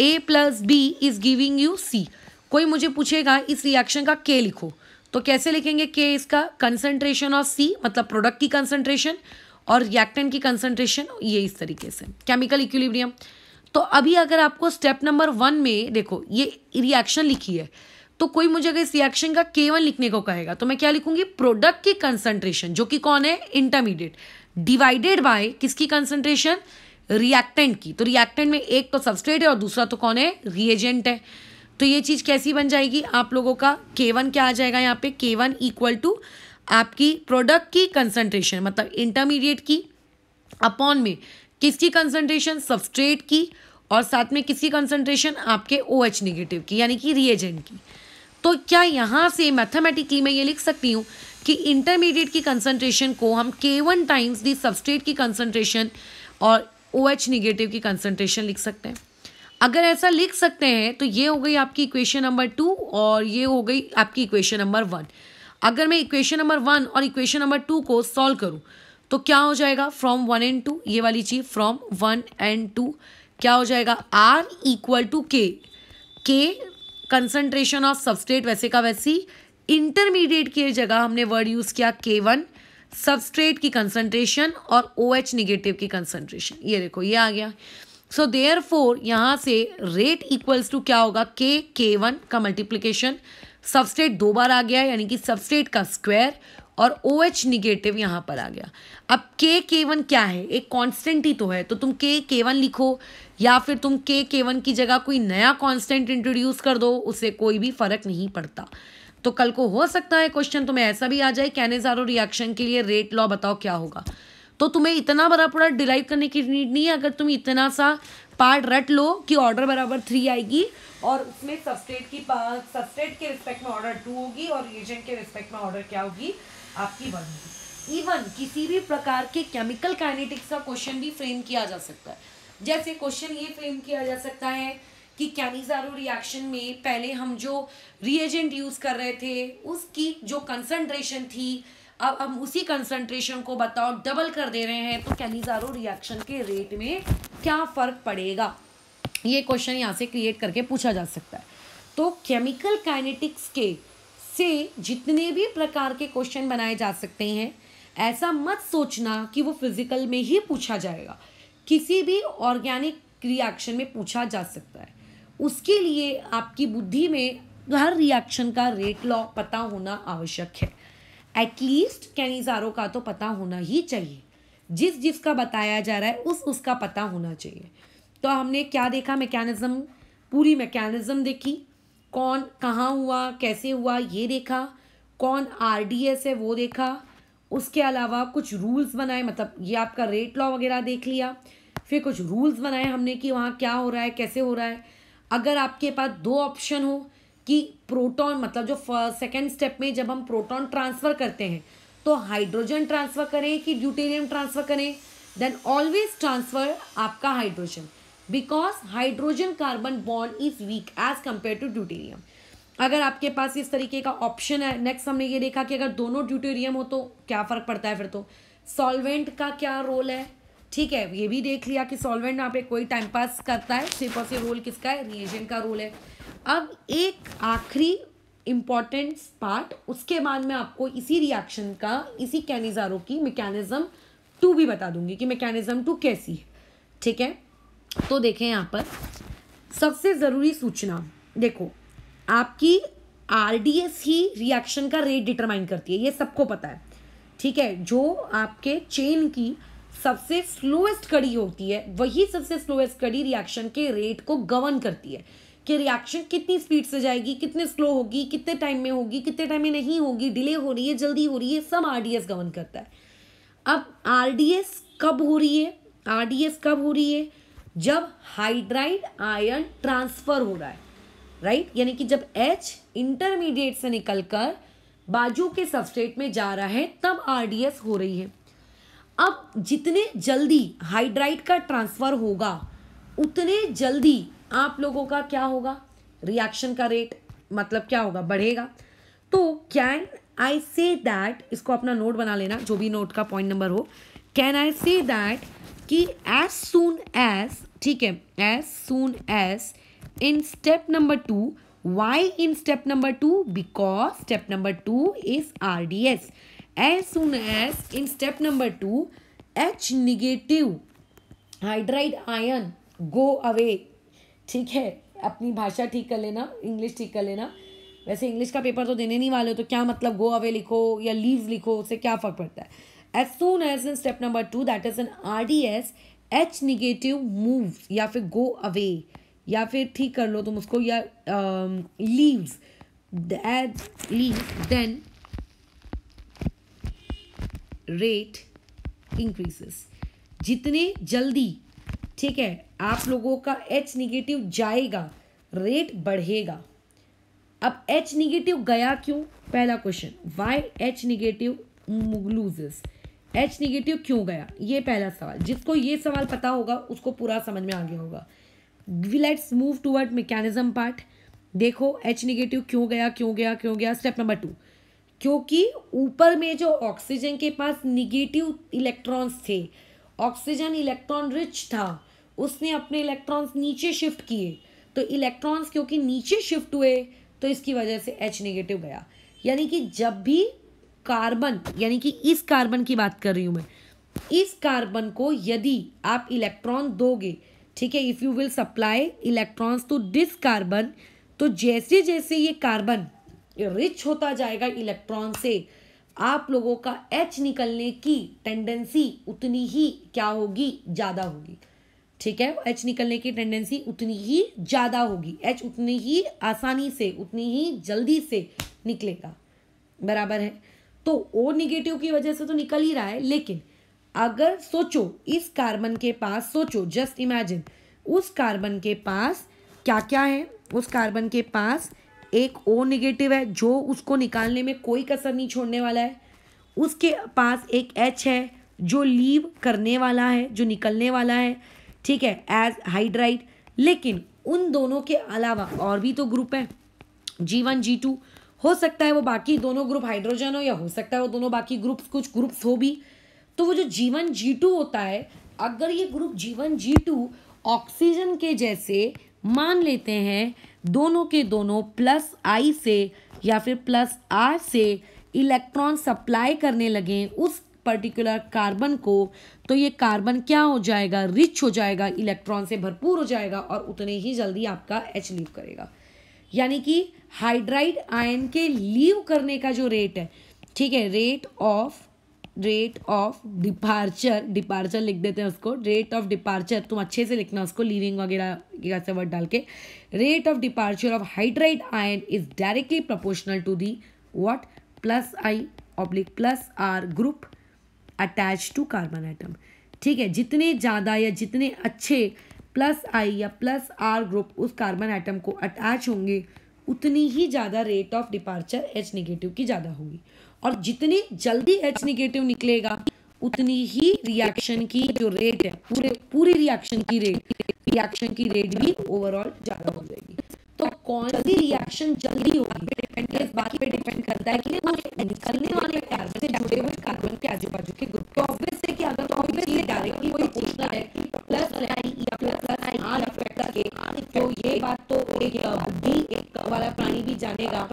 A plus B is giving you C कोई मुझे पूछेगा इस रिएक्शन का के लिखो तो कैसे लिखेंगे के इसका कंसनट्रेशन ऑफ सी मतलब प्रोडक्ट की कंसनट्रेशन और रिएक्टेंट की कंसनट्रेशन ये इस तरीके से केमिकल इक्विलिब्रियम तो अभी अगर आपको स्टेप नंबर वन में देखो ये रिएक्शन लिखी है तो कोई मुझे अगर इस रिएक्शन का के वन लिखने को कहेगा तो मैं क्या लिखूंगी प्रोडक्ट की कंसंट्रेशन जो कि कौन है इंटरमीडिएट डिवाइडेड बाय किसकी कंसंट्रेशन रिएक्टेंट की तो रिएक्टेंट में एक तो सबस्ट्रेट है और दूसरा तो कौन है रिएजेंट है तो ये चीज़ कैसी बन जाएगी आप लोगों का के वन क्या आ जाएगा यहाँ पे के वन इक्वल टू आपकी प्रोडक्ट की कंसंट्रेशन मतलब इंटरमीडिएट की अपॉन में किसकी कंसंट्रेशन सबस्ट्रेट की और साथ में किसकी कंसंट्रेशन आपके ओ OH नेगेटिव की यानी कि रिएजेंट की तो क्या यहाँ से मैथमेटिकली मैं ये लिख सकती हूँ कि इंटरमीडिएट की कंसंट्रेशन को हम K one times the substrate की कंसंट्रेशन और ओ OH निगेटिव की कंसंट्रेशन लिख सकते हैं अगर ऐसा लिख सकते हैं तो ये हो गई आपकी इक्वेशन नंबर टू और ये हो गई आपकी इक्वेशन नंबर वन अगर मैं इक्वेशन नंबर वन और इक्वेशन नंबर टू को सॉल्व करूँ तो क्या हो जाएगा फ्रॉम वन एंड टू ये वाली चीज़ फ्रॉम वन एंड टू क्या हो जाएगा आर इक्वल टू के के कंसनट्रेशन ऑफ सबस्ट्रेट वैसे का वैसी इंटरमीडिएट की जगह हमने वर्ड यूज़ किया के वन सबस्ट्रेट की कंसनट्रेशन और ओ OH एच निगेटिव की कंसनट्रेशन ये देखो ये आ गया सो देयर फोर यहाँ से रेट इक्वल्स टू क्या होगा के के वन का मल्टीप्लीकेशन सबस्ट्रेट दो बार आ गया यानी कि सबस्ट्रेट का स्क्वायर और ओ एच निगेटिव यहाँ पर आ गया अब के के वन क्या है एक कॉन्स्टेंट ही तो है तो तुम के के वन लिखो या फिर तुम के के वन की जगह कोई नया कांस्टेंट इंट्रोड्यूस कर दो उससे कोई भी फर्क नहीं पड़ता तो कल को हो सकता है क्वेश्चन तुम्हें ऐसा भी आ जाए कैनेजारो रिएक्शन के लिए रेट लॉ बताओ क्या होगा तो तुम्हें इतना बड़ा पूरा डिराइव करने की नीड नहीं है अगर तुम इतना सा पार्ट रट लो कि ऑर्डर बराबर थ्री आएगी और उसमें सबस्टेट की सबस्टेट के रिस्पेक्ट में ऑर्डर टू होगी और रिएजेंट के रिस्पेक्ट में ऑर्डर क्या होगी आपकी वन होगी इवन किसी भी प्रकार के केमिकल काइनेटिक्स का क्वेश्चन भी फ्रेम किया जा सकता है जैसे क्वेश्चन ये फ्रेम किया जा सकता है कि कैनिजारो रिएक्शन में पहले हम जो रिएजेंट यूज़ कर रहे थे उसकी जो कंसनट्रेशन थी अब हम उसी कंसनट्रेशन को बताओ डबल कर दे रहे हैं तो कैनिजारो रिएक्शन के रेट में क्या फ़र्क पड़ेगा ये क्वेश्चन यहाँ से क्रिएट करके पूछा जा सकता है तो केमिकल काइनेटिक्स के से जितने भी प्रकार के क्वेश्चन बनाए जा सकते हैं ऐसा मत सोचना कि वो फिज़िकल में ही पूछा जाएगा किसी भी ऑर्गेनिक रिएक्शन में पूछा जा सकता है उसके लिए आपकी बुद्धि में हर रिएक्शन का रेट लॉ पता होना आवश्यक है एटलीस्ट कैनिजारों का तो पता होना ही चाहिए जिस जिसका बताया जा रहा है उस उसका पता होना चाहिए तो हमने क्या देखा मैकेनिज़्म पूरी मैकेनिज़्म देखी कौन कहाँ हुआ कैसे हुआ ये देखा कौन आर है वो देखा उसके अलावा कुछ रूल्स बनाए मतलब ये आपका रेट लॉ वगैरह देख लिया फिर कुछ रूल्स बनाए हमने कि वहाँ क्या हो रहा है कैसे हो रहा है अगर आपके पास दो ऑप्शन हो कि प्रोटॉन मतलब जो सेकेंड स्टेप में जब हम प्रोटॉन ट्रांसफ़र करते हैं तो हाइड्रोजन ट्रांसफ़र करें कि ड्यूटेरियम ट्रांसफ़र करें देन ऑलवेज ट्रांसफ़र आपका hydrogen because hydrogen carbon bond is weak as compare to deuterium अगर आपके पास इस तरीके का ऑप्शन है नेक्स्ट हमने ये देखा कि अगर दोनों ड्यूटेरियम हो तो क्या फ़र्क पड़ता है फिर तो सॉल्वेंट का क्या रोल है ठीक है ये भी देख लिया कि सॉल्वेंट यहाँ पे कोई टाइम पास करता है सिर्फ और सिर्फ रोल किसका है रिएजेंट का रोल है अब एक आखिरी इम्पॉर्टेंट पार्ट उसके बाद में आपको इसी रिएक्शन का इसी कैनिजारो की मैकेनिज़्म टू भी बता दूंगी कि मैकेनिज़्म टू कैसी है ठीक है तो देखें यहाँ पर सबसे ज़रूरी सूचना देखो आपकी आर ही रिएक्शन का रेट डिटरमाइन करती है ये सबको पता है ठीक है जो आपके चेन की सबसे स्लोएस्ट कड़ी होती है वही सबसे स्लोएस्ट कड़ी रिएक्शन के रेट को गवर्न करती है कि रिएक्शन कितनी स्पीड से जाएगी कितने स्लो होगी कितने टाइम में होगी कितने टाइम में नहीं होगी डिले हो रही है जल्दी हो रही है सब आर गवर्न करता है अब आर कब हो रही है आर कब हो रही है जब हाइड्राइड आयन ट्रांसफर हो रहा है राइट यानी कि जब एच इंटरमीडिएट से निकलकर बाजू के सबस्टेट में जा रहा है तब आर हो रही है अब जितने जल्दी हाइड्राइट का ट्रांसफ़र होगा उतने जल्दी आप लोगों का क्या होगा रिएक्शन का रेट मतलब क्या होगा बढ़ेगा तो कैन आई से दैट इसको अपना नोट बना लेना जो भी नोट का पॉइंट नंबर हो कैन आई से दैट कि एज सुन एज ठीक है as soon as in step number two why in step number two because step number two is R D S as soon as in step number two H negative hydride ion go away ठीक है अपनी भाषा ठीक कर लेना English ठीक कर लेना वैसे इंग्लिश का पेपर तो देने नहीं वाले हो तो क्या मतलब गो अवे लिखो या लीव लिखो उससे क्या फ़र्क पड़ता है as soon as in step number two that is an R D S H negative move या फिर गो अवे या फिर ठीक कर लो तुम उसको या leaves leave then rate increases जितने जल्दी ठीक है आप लोगों का एच निगेटिव जाएगा रेट बढ़ेगा अब एच निगेटिव गया क्यों पहला क्वेश्चन वाई एच निगेटिव मुगलूजेस एच निगेटिव क्यों गया ये पहला सवाल जिसको ये सवाल पता होगा उसको पूरा समझ में आ गया होगा let's move toward mechanism part देखो एच निगेटिव क्यों गया क्यों गया क्यों गया स्टेप नंबर टू क्योंकि ऊपर में जो ऑक्सीजन के पास निगेटिव इलेक्ट्रॉन्स थे ऑक्सीजन इलेक्ट्रॉन रिच था उसने अपने इलेक्ट्रॉन्स नीचे शिफ्ट किए तो इलेक्ट्रॉन्स क्योंकि नीचे शिफ्ट हुए तो इसकी वजह से एच नेगेटिव गया यानी कि जब भी कार्बन यानी कि इस कार्बन की बात कर रही हूँ मैं इस कार्बन को यदि आप इलेक्ट्रॉन दोगे ठीक है if you will supply electrons to this carbon तो जैसे जैसे ये कार्बन रिच होता जाएगा इलेक्ट्रॉन से आप लोगों का एच निकलने की टेंडेंसी उतनी ही क्या होगी ज़्यादा होगी ठीक है एच निकलने की टेंडेंसी उतनी ही ज़्यादा होगी एच उतनी ही आसानी से उतनी ही जल्दी से निकलेगा बराबर है तो ओ निगेटिव की वजह से तो निकल ही रहा है लेकिन अगर सोचो इस कार्बन के पास सोचो जस्ट इमेजिन उस कार्बन के पास क्या क्या है उस कार्बन के पास एक ओ निगेटिव है जो उसको निकालने में कोई कसर नहीं छोड़ने वाला है उसके पास एक एच है जो लीव करने वाला है जो निकलने वाला है ठीक है एज हाइड्राइड लेकिन उन दोनों के अलावा और भी तो ग्रुप है जी वन जी टू हो सकता है वो बाकी दोनों ग्रुप हाइड्रोजन हो या हो सकता है वो दोनों बाकी ग्रुप्स कुछ ग्रुप्स हो भी तो वो जो जीवन जी टू होता है अगर ये ग्रुप जीवन जी टू ऑक्सीजन के जैसे मान लेते हैं दोनों के दोनों प्लस आई से या फिर प्लस आर से इलेक्ट्रॉन सप्लाई करने लगें उस पर्टिकुलर कार्बन को तो ये कार्बन क्या हो जाएगा रिच हो जाएगा इलेक्ट्रॉन से भरपूर हो जाएगा और उतने ही जल्दी आपका एच लीव करेगा यानी कि हाइड्राइड आयन के लीव करने का जो रेट है ठीक है rate of rate of departure departure लिख देते हैं उसको रेट ऑफ डिपार्चर तुम अच्छे से लिखना उसको लीविंग वगैरह से वर्ड डाल के rate of departure of hydride ion is directly proportional to the what plus I oblique plus R group attach to carbon atom ठीक है जितने ज़्यादा या जितने अच्छे प्लस आई या प्लस आर ग्रुप उस कार्बन आइटम को अटैच होंगे उतनी ही ज़्यादा rate of departure H negative की ज़्यादा होगी और जितनी जल्दी एच निगेटिव निकलेगा उतनी ही रिएक्शन की जो रेट है पूरे पूरी रिएक्शन की रेट रिएक्शन की रेट भी ओवरऑल ज़्यादा हो जाएगी तो कौन सी रिएक्शन जल्दी होगी डिपेंड इस बात पे डिपेंड करता है कि निकलने वाले कार्बन से जुड़े हुए कार्बन के आजू बाजू के ग्रुप तो ऑब्वियस है कि अगर तो ये डायरेक्टली कोई प्लस आई e या प्लस आई आर करके तो ये बात तो एक बुद्धि एक वाला प्राणी भी जानेगा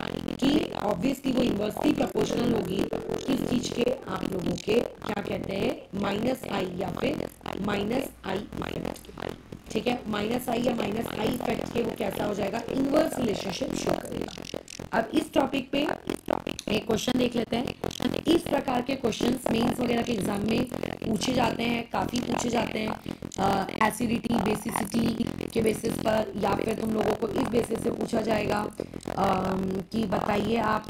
कि ऑब्वियसली वो इन्वर्सली प्रोपोर्शनल होगी किस चीज के आप लोगों के क्या कहते हैं माइनस आई या फिर माइनस आई माइनस आई ठीक है माइनस आई या माइनस आई इफेक्ट के वो कैसा हो जाएगा इनवर्स रिलेशनशिप शो करेगा अब इस टॉपिक पे इस टॉपिक पे क्वेश्चन देख लेते हैं इस प्रकार के क्वेश्चन मेंस वगैरह के एग्जाम में पूछे जाते हैं काफी पूछे जाते हैं एसिडिटी बेसिसिटी के बेसिस पर या फिर तुम लोगों को इस बेसिस से पूछा जाएगा कि बताइए आप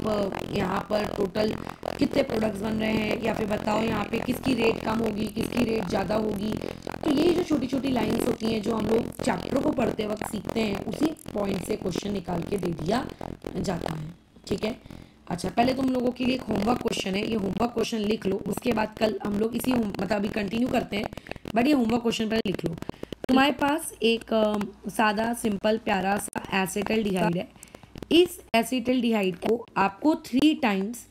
यहाँ पर टोटल कितने प्रोडक्ट्स बन रहे हैं या फिर बताओ यहाँ पे किसकी रेट कम होगी किसकी रेट ज़्यादा होगी तो ये जो छोटी छोटी लाइन्स होती हैं जो हम लोग चैप्टर को पढ़ते वक्त सीखते हैं उसी पॉइंट से क्वेश्चन निकाल के दे दिया जाता करना है ठीक है अच्छा पहले तुम लोगों के लिए एक होमवर्क क्वेश्चन है ये होमवर्क क्वेश्चन लिख लो उसके बाद कल हम लोग इसी मतलब अभी कंटिन्यू करते हैं बट ये होमवर्क क्वेश्चन पहले लिख लो तुम्हारे पास एक सादा सिंपल प्यारा सा एसिटल डिहाइड है इस एसिटल डिहाइड को आपको थ्री टाइम्स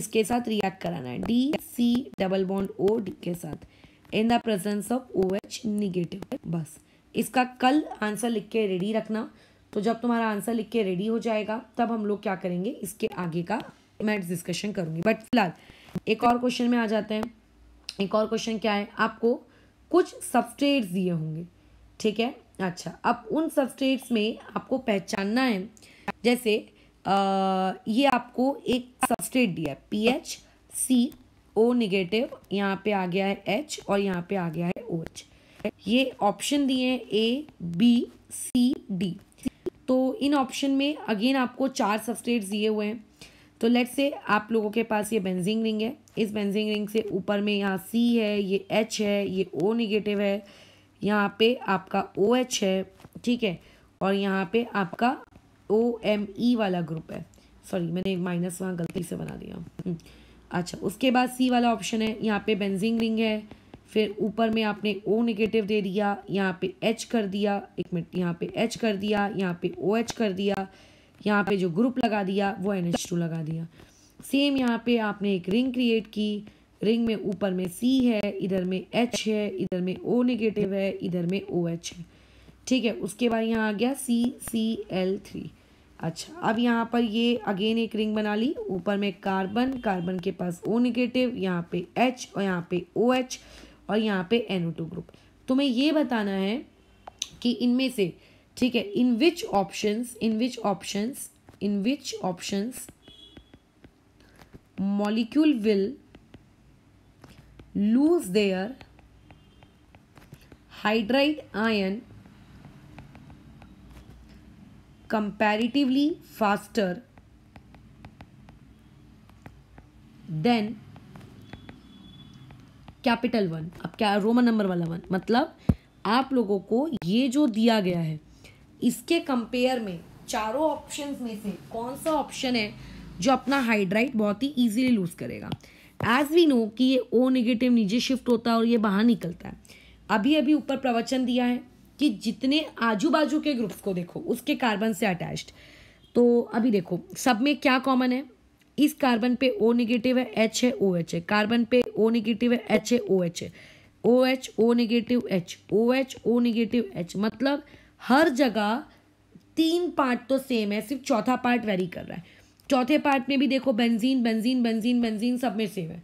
इसके साथ रिएक्ट कराना है D C double bond O D के साथ in the presence of O H negative बस इसका कल आंसर लिख के रेडी रखना तो जब तुम्हारा आंसर लिख के रेडी हो जाएगा तब हम लोग क्या करेंगे इसके आगे का मैं डिस्कशन करूँगी बट फिलहाल एक और क्वेश्चन में आ जाते हैं एक और क्वेश्चन क्या है आपको कुछ सबस्टेट्स दिए होंगे ठीक है अच्छा अब उन सबस्टेट्स में आपको पहचानना है जैसे आ, ये आपको एक सबस्टेट दिया है P H C O negative यहाँ पे आ गया है एच और यहाँ पे आ गया है ओ एच ये ऑप्शन दिए हैं ए बी सी डी तो इन ऑप्शन में अगेन आपको चार सबस्टेट्स दिए हुए हैं तो लेट से आप लोगों के पास ये बेंजिंग रिंग है इस बेंजिंग रिंग से ऊपर में यहाँ सी है ये एच है ये ओ निगेटिव है यहाँ पे आपका ओ OH एच है ठीक है और यहाँ पे आपका ओ एम ई वाला ग्रुप है सॉरी मैंने माइनस वहाँ गलती से बना दिया हम्म, अच्छा उसके बाद सी वाला ऑप्शन है यहाँ पे बेंजिंग रिंग है फिर ऊपर में आपने ओ निगेटिव दे दिया यहाँ पे एच कर दिया एक मिनट यहाँ पे एच कर दिया यहाँ पे ओ एच कर दिया यहाँ पे जो ग्रुप लगा दिया वो एन एच टू लगा दिया सेम यहाँ पे आपने एक रिंग क्रिएट की रिंग में ऊपर में सी है इधर में एच है इधर में ओ निगेटिव है इधर में ओ एच है ठीक है उसके बाद यहाँ आ गया सी सी एल थ्री अच्छा अब यहाँ पर ये अगेन एक रिंग बना ली ऊपर में कार्बन कार्बन के पास ओ निगेटिव यहाँ पे एच और यहाँ पे ओ OH, एच और यहाँ पे टू ग्रुप तुम्हें ये बताना है कि इनमें से ठीक है in which option in which option in which option molecule will lose their hydride ion comparatively faster than capital one अब क्या रोमन नंबर वाला वन मतलब आप लोगों को ये जो दिया गया है इसके कंपेयर में चारों ऑप्शन में से कौन सा ऑप्शन है जो अपना हाइड्राइट बहुत ही ईजिली लूज करेगा एज वी नो कि ये ओ निगेटिव नीचे शिफ्ट होता है और ये बाहर निकलता है अभी अभी ऊपर प्रवचन दिया है कि जितने आजू बाजू के ग्रुप्स को देखो उसके कार्बन से अटैच्ड तो अभी देखो सब में क्या कॉमन है इस कार्बन पे ओ निगेटिव है एच है ओ एच है कार्बन पे ओ निगेटिव है एच है ओ एच है O H O negative H O H O negative H मतलब हर जगह तीन पार्ट तो सेम है सिर्फ चौथा पार्ट वेरी कर रहा है चौथे पार्ट में भी देखो बेंजीन बेंजीन बेंजीन बेंजीन सब में सेम है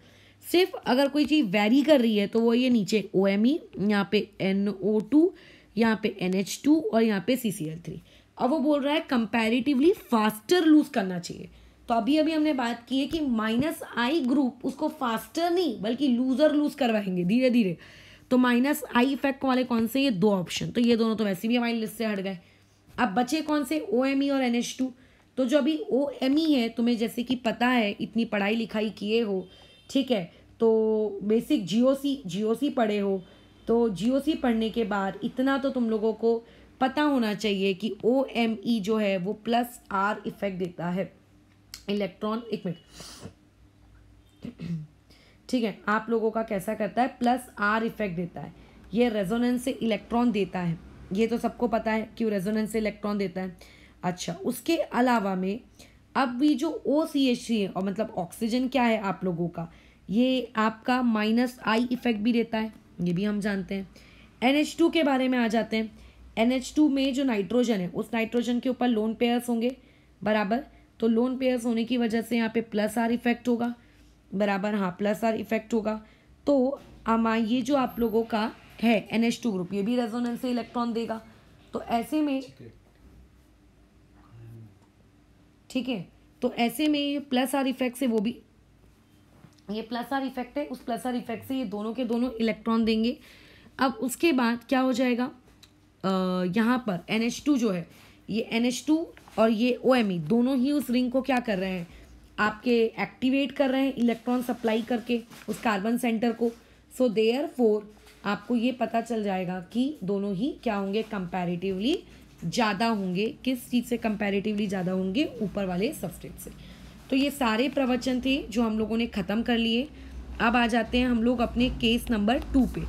सिर्फ अगर कोई चीज़ वेरी कर रही है तो वो ये नीचे ओ एम ई यहाँ पे एन ओ टू यहाँ पे एन एच टू और यहाँ पे सी सी एल थ्री अब वो बोल रहा है कंपेरिटिवली फास्टर लूज करना चाहिए तो अभी अभी हमने बात की है कि माइनस आई ग्रुप उसको फास्टर नहीं बल्कि लूजर लूज करवाएंगे धीरे धीरे तो माइनस आई इफेक्ट वाले कौन से ये दो ऑप्शन तो ये दोनों तो वैसे भी हमारी लिस्ट से हट गए अब बचे कौन से ओ एम ई और एन एच टू तो जो अभी ओ एम ई है तुम्हें जैसे कि पता है इतनी पढ़ाई लिखाई किए हो ठीक है तो बेसिक जी ओ सी जी ओ सी पढ़े हो तो जी ओ सी पढ़ने के बाद इतना तो तुम लोगों को पता होना चाहिए कि ओ एम ई जो है वो प्लस आर इफेक्ट देता है इलेक्ट्रॉन एक मिनट ठीक है आप लोगों का कैसा करता है प्लस आर इफेक्ट देता है ये रेजोनेंस से इलेक्ट्रॉन देता है ये तो सबको पता है कि रेजोनेंस से इलेक्ट्रॉन देता है अच्छा उसके अलावा में अब भी जो ओ सी एच सी है और मतलब ऑक्सीजन क्या है आप लोगों का ये आपका माइनस आई इफेक्ट भी देता है ये भी हम जानते हैं एन एच टू के बारे में आ जाते हैं एन एच टू में जो नाइट्रोजन है उस नाइट्रोजन के ऊपर लोन पेयर्स होंगे बराबर तो लोन पेयर्स होने की वजह से यहाँ पे प्लस आर इफेक्ट होगा बराबर हाँ प्लस आर इफेक्ट होगा तो आमा ये जो आप लोगों का है एन एच टू ग्रुप ये भी रेजोनेंस से इलेक्ट्रॉन देगा तो ऐसे में ठीक है तो ऐसे में ये प्लस आर इफेक्ट से वो भी ये प्लस आर इफेक्ट है उस प्लस आर इफेक्ट से ये दोनों के दोनों इलेक्ट्रॉन देंगे अब उसके बाद क्या हो जाएगा यहाँ पर एन एच टू जो है ये एन एच टू और ये ओ e, दोनों ही उस रिंग को क्या कर रहे हैं आपके एक्टिवेट कर रहे हैं इलेक्ट्रॉन सप्लाई करके उस कार्बन सेंटर को सो देयर फोर आपको ये पता चल जाएगा कि दोनों ही क्या होंगे कंपैरेटिवली ज़्यादा होंगे किस चीज़ से कंपैरेटिवली ज़्यादा होंगे ऊपर वाले सब्सटेट से तो ये सारे प्रवचन थे जो हम लोगों ने ख़त्म कर लिए अब आ जाते हैं हम लोग अपने केस नंबर टू पे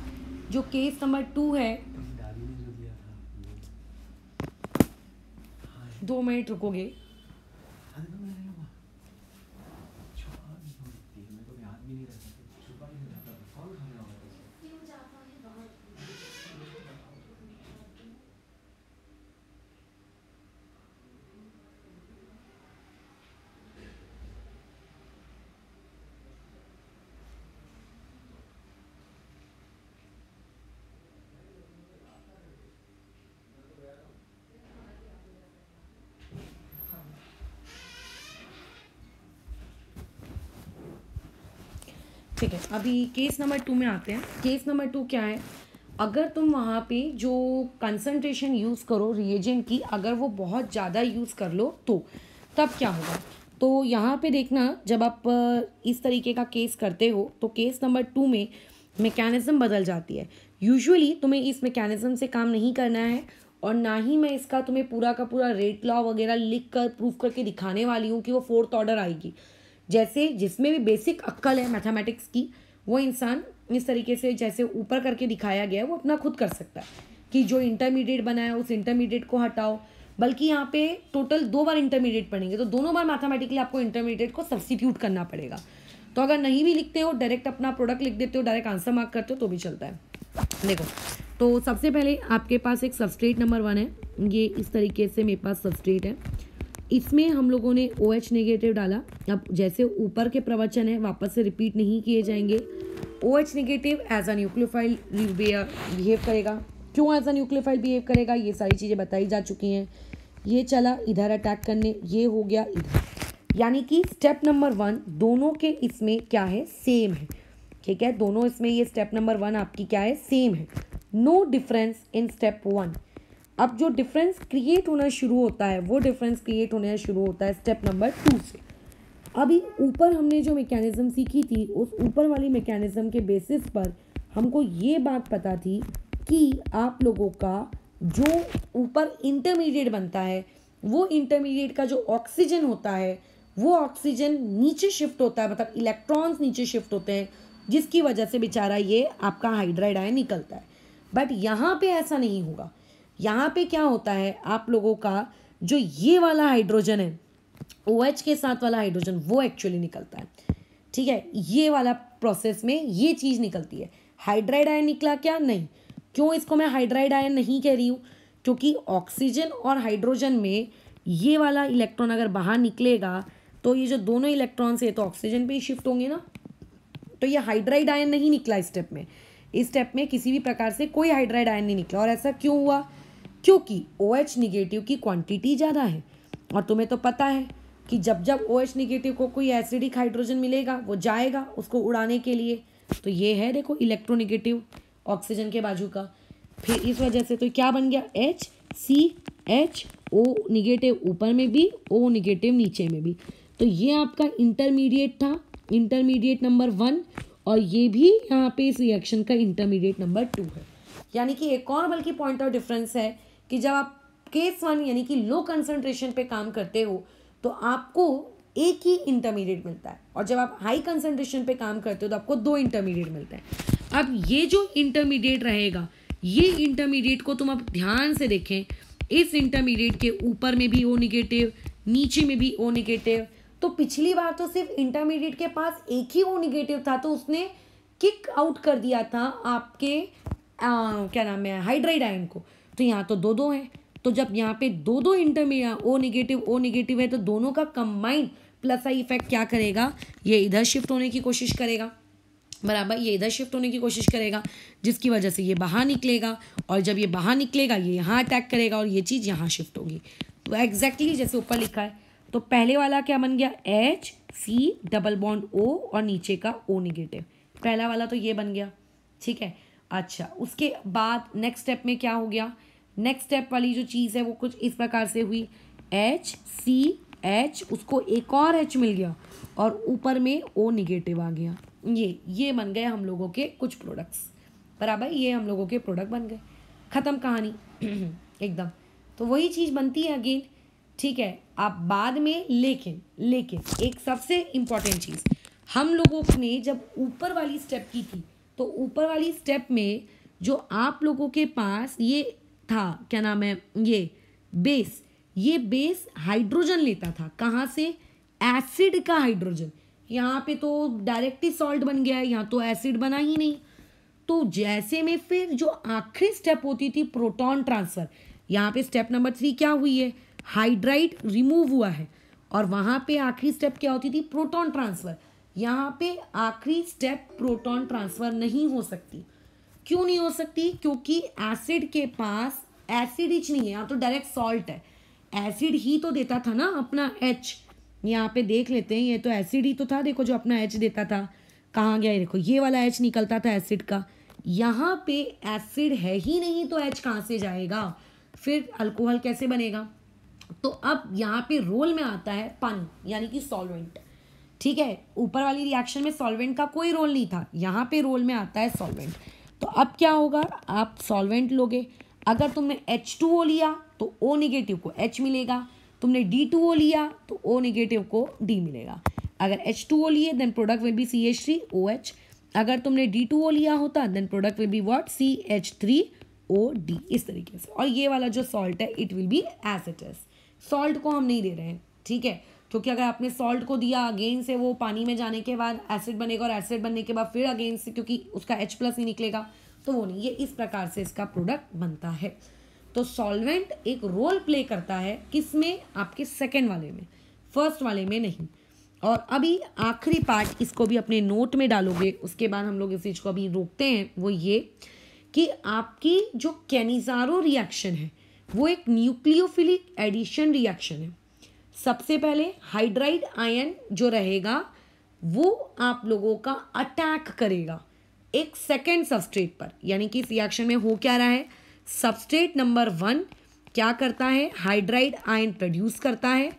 जो केस नंबर टू है दो मिनट रुकोगे ठीक है अभी केस नंबर टू में आते हैं केस नंबर टू क्या है अगर तुम वहाँ पे जो कंसनट्रेशन यूज़ करो रिएजेंट की अगर वो बहुत ज़्यादा यूज़ कर लो तो तब क्या होगा तो यहाँ पे देखना जब आप इस तरीके का केस करते हो तो केस नंबर टू में मेकेनिज़्म बदल जाती है यूजुअली तुम्हें इस मेकेनिज़्म से काम नहीं करना है और ना ही मैं इसका तुम्हें पूरा का पूरा रेट लॉ वगैरह लिख कर प्रूफ करके दिखाने वाली हूँ कि वो फोर्थ ऑर्डर आएगी जैसे जिसमें भी बेसिक अक्ल है मैथमेटिक्स की वो इंसान इस तरीके से जैसे ऊपर करके दिखाया गया है वो अपना खुद कर सकता है कि जो इंटरमीडिएट बनाया उस इंटरमीडिएट को हटाओ बल्कि यहाँ पे टोटल दो बार इंटरमीडिएट पढ़ेंगे तो दोनों बार मैथमेटिकली आपको इंटरमीडिएट को सब्सटीट्यूट करना पड़ेगा तो अगर नहीं भी लिखते हो डायरेक्ट अपना प्रोडक्ट लिख देते हो डायरेक्ट आंसर मार्क करते हो तो भी चलता है देखो तो सबसे पहले आपके पास एक सबस्ट्रेट नंबर वन है ये इस तरीके से मेरे पास सबस्ट्रेट है इसमें हम लोगों ने ओ OH नेगेटिव डाला अब जैसे ऊपर के प्रवचन है वापस से रिपीट नहीं किए जाएंगे O OH negative as a nucleophile behave करेगा क्यों एज अ न्यूक्लियोफाइल बिहेव करेगा ये सारी चीज़ें बताई जा चुकी हैं ये चला इधर अटैक करने ये हो गया इधर यानी कि स्टेप नंबर वन दोनों के इसमें क्या है सेम है ठीक है दोनों इसमें ये स्टेप नंबर वन आपकी क्या है सेम है no difference in step one अब जो डिफरेंस क्रिएट होना शुरू होता है वो डिफरेंस क्रिएट होना शुरू होता है स्टेप नंबर टू से अभी ऊपर हमने जो मेकेनिज़्म सीखी थी उस ऊपर वाली मैकेनिज़्म के बेसिस पर हमको ये बात पता थी कि आप लोगों का जो ऊपर इंटरमीडिएट बनता है वो इंटरमीडिएट का जो ऑक्सीजन होता है वो ऑक्सीजन नीचे शिफ्ट होता है मतलब इलेक्ट्रॉन्स नीचे शिफ्ट होते हैं जिसकी वजह से बेचारा ये आपका हाइड्राइड आय निकलता है बट यहाँ पे ऐसा नहीं होगा यहाँ पे क्या होता है आप लोगों का जो ये वाला हाइड्रोजन है ओ OH के साथ वाला हाइड्रोजन वो एक्चुअली निकलता है ठीक है ये वाला प्रोसेस में ये चीज़ निकलती है हाइड्राइड आयन निकला क्या नहीं क्यों इसको मैं हाइड्राइड आयन नहीं कह रही हूँ क्योंकि ऑक्सीजन और हाइड्रोजन में ये वाला इलेक्ट्रॉन अगर बाहर निकलेगा तो ये जो दोनों इलेक्ट्रॉन्स है तो ऑक्सीजन पे ही शिफ्ट होंगे ना तो ये हाइड्राइड आयन नहीं निकला इस स्टेप में इस स्टेप में किसी भी प्रकार से कोई हाइड्राइड आयन नहीं निकला और ऐसा क्यों हुआ क्योंकि ओ OH निगेटिव की क्वांटिटी ज़्यादा है और तुम्हें तो पता है कि जब जब ओ OH निगेटिव को कोई एसिडिक हाइड्रोजन मिलेगा वो जाएगा उसको उड़ाने के लिए तो ये है देखो इलेक्ट्रोनिगेटिव ऑक्सीजन के बाजू का फिर इस वजह से तो क्या बन गया H C H O negative ऊपर में भी ओ निगेटिव नीचे में भी तो ये आपका इंटरमीडिएट था इंटरमीडिएट नंबर वन और ये भी यहाँ पे इस रिएक्शन का इंटरमीडिएट नंबर टू है यानी कि एक और बल्कि पॉइंट ऑफ डिफरेंस है कि जब आप केस वन यानी कि लो कंसंट्रेशन पे काम करते हो तो आपको एक ही इंटरमीडिएट मिलता है और जब आप हाई कंसंट्रेशन पे काम करते हो तो आपको दो इंटरमीडिएट मिलते हैं अब ये जो इंटरमीडिएट रहेगा ये इंटरमीडिएट को तुम आप ध्यान से देखें इस इंटरमीडिएट के ऊपर में भी ओ निगेटिव नीचे में भी ओ निगेटिव तो पिछली बार तो सिर्फ इंटरमीडिएट के पास एक ही ओ निगेटिव था तो उसने किक आउट कर दिया था आपके आ, क्या नाम है हाइड्राइड आयन को तो यहाँ तो दो दो हैं तो जब यहाँ पे दो दो इंटर में ओ निगेटिव ओ निगेटिव है तो दोनों का कंबाइंड प्लस आई इफेक्ट क्या करेगा ये इधर शिफ्ट होने की कोशिश करेगा बराबर ये इधर शिफ्ट होने की कोशिश करेगा जिसकी वजह से ये बाहर निकलेगा और जब ये बाहर निकलेगा ये यहाँ अटैक करेगा और ये चीज़ यहाँ शिफ्ट होगी तो एग्जैक्टली exactly जैसे ऊपर लिखा है तो पहले वाला क्या बन गया H C double bond O और नीचे का ओ निगेटिव पहला वाला तो ये बन गया ठीक है अच्छा उसके बाद नेक्स्ट स्टेप में क्या हो गया नेक्स्ट स्टेप वाली जो चीज़ है वो कुछ इस प्रकार से हुई एच सी एच उसको एक और एच मिल गया और ऊपर में ओ निगेटिव आ गया ये ये बन गए हम लोगों के कुछ प्रोडक्ट्स बराबर ये हम लोगों के प्रोडक्ट बन गए ख़त्म कहानी एकदम तो वही चीज़ बनती है अगेन ठीक है आप बाद में लेकिन लेकिन एक सबसे इम्पॉर्टेंट चीज़ हम लोगों ने जब ऊपर वाली स्टेप की थी तो ऊपर वाली स्टेप में जो आप लोगों के पास ये था क्या नाम है ये बेस ये बेस हाइड्रोजन लेता था कहाँ से एसिड का हाइड्रोजन यहाँ पे तो डायरेक्ट ही सॉल्ट बन गया है यहाँ तो एसिड बना ही नहीं तो जैसे में फिर जो आखिरी स्टेप होती थी प्रोटॉन ट्रांसफ़र यहाँ पे स्टेप नंबर थ्री क्या हुई है हाइड्राइट रिमूव हुआ है और वहाँ पे आखिरी स्टेप क्या होती थी प्रोटॉन ट्रांसफ़र यहाँ पे आखिरी स्टेप प्रोटॉन ट्रांसफ़र नहीं हो सकती क्यों नहीं हो सकती क्योंकि एसिड के पास एसिड ही नहीं है यहाँ तो डायरेक्ट सॉल्ट है एसिड ही तो देता था ना अपना एच यहाँ पे देख लेते हैं ये तो एसिड ही तो था देखो जो अपना एच देता था कहाँ गया देखो ये वाला एच निकलता था एसिड का यहाँ पे एसिड है ही नहीं तो एच कहाँ से जाएगा फिर अल्कोहल कैसे बनेगा तो अब यहाँ पे रोल में आता है पानी यानी कि सॉल्वेंट ठीक है ऊपर वाली रिएक्शन में सॉल्वेंट का कोई रोल नहीं था यहाँ पे रोल में आता है सॉल्वेंट तो अब क्या होगा आप सॉल्वेंट लोगे अगर तुमने एच टू ओ लिया तो ओ निगेटिव को एच मिलेगा तुमने डी टू ओ लिया तो ओ निगेटिव को डी मिलेगा अगर एच टू ओ लिए then product will be C H three O H अगर तुमने डी टू ओ लिया होता then product will be what C H three O D इस तरीके से और ये वाला जो सॉल्ट है it will be as it is salt को हम नहीं दे रहे हैं ठीक है क्योंकि अगर आपने सॉल्ट को दिया अगेन से वो पानी में जाने के बाद एसिड बनेगा और एसिड बनने के बाद फिर अगेन से क्योंकि उसका एच प्लस ही निकलेगा तो वो नहीं ये इस प्रकार से इसका प्रोडक्ट बनता है तो सॉल्वेंट एक रोल प्ले करता है किस में आपके सेकेंड वाले में फर्स्ट वाले में नहीं और अभी आखिरी पार्ट इसको भी अपने नोट में डालोगे उसके बाद हम लोग इस चीज़ को अभी रोकते हैं वो ये कि आपकी जो कैनिजारो रिएक्शन है वो एक न्यूक्लियोफिलिक एडिशन रिएक्शन है सबसे पहले हाइड्राइड आयन जो रहेगा वो आप लोगों का अटैक करेगा एक सेकेंड सबस्ट्रेट पर यानी कि इस रिएक्शन में हो क्या रहा है सबस्ट्रेट नंबर वन क्या करता है हाइड्राइड आयन प्रोड्यूस करता है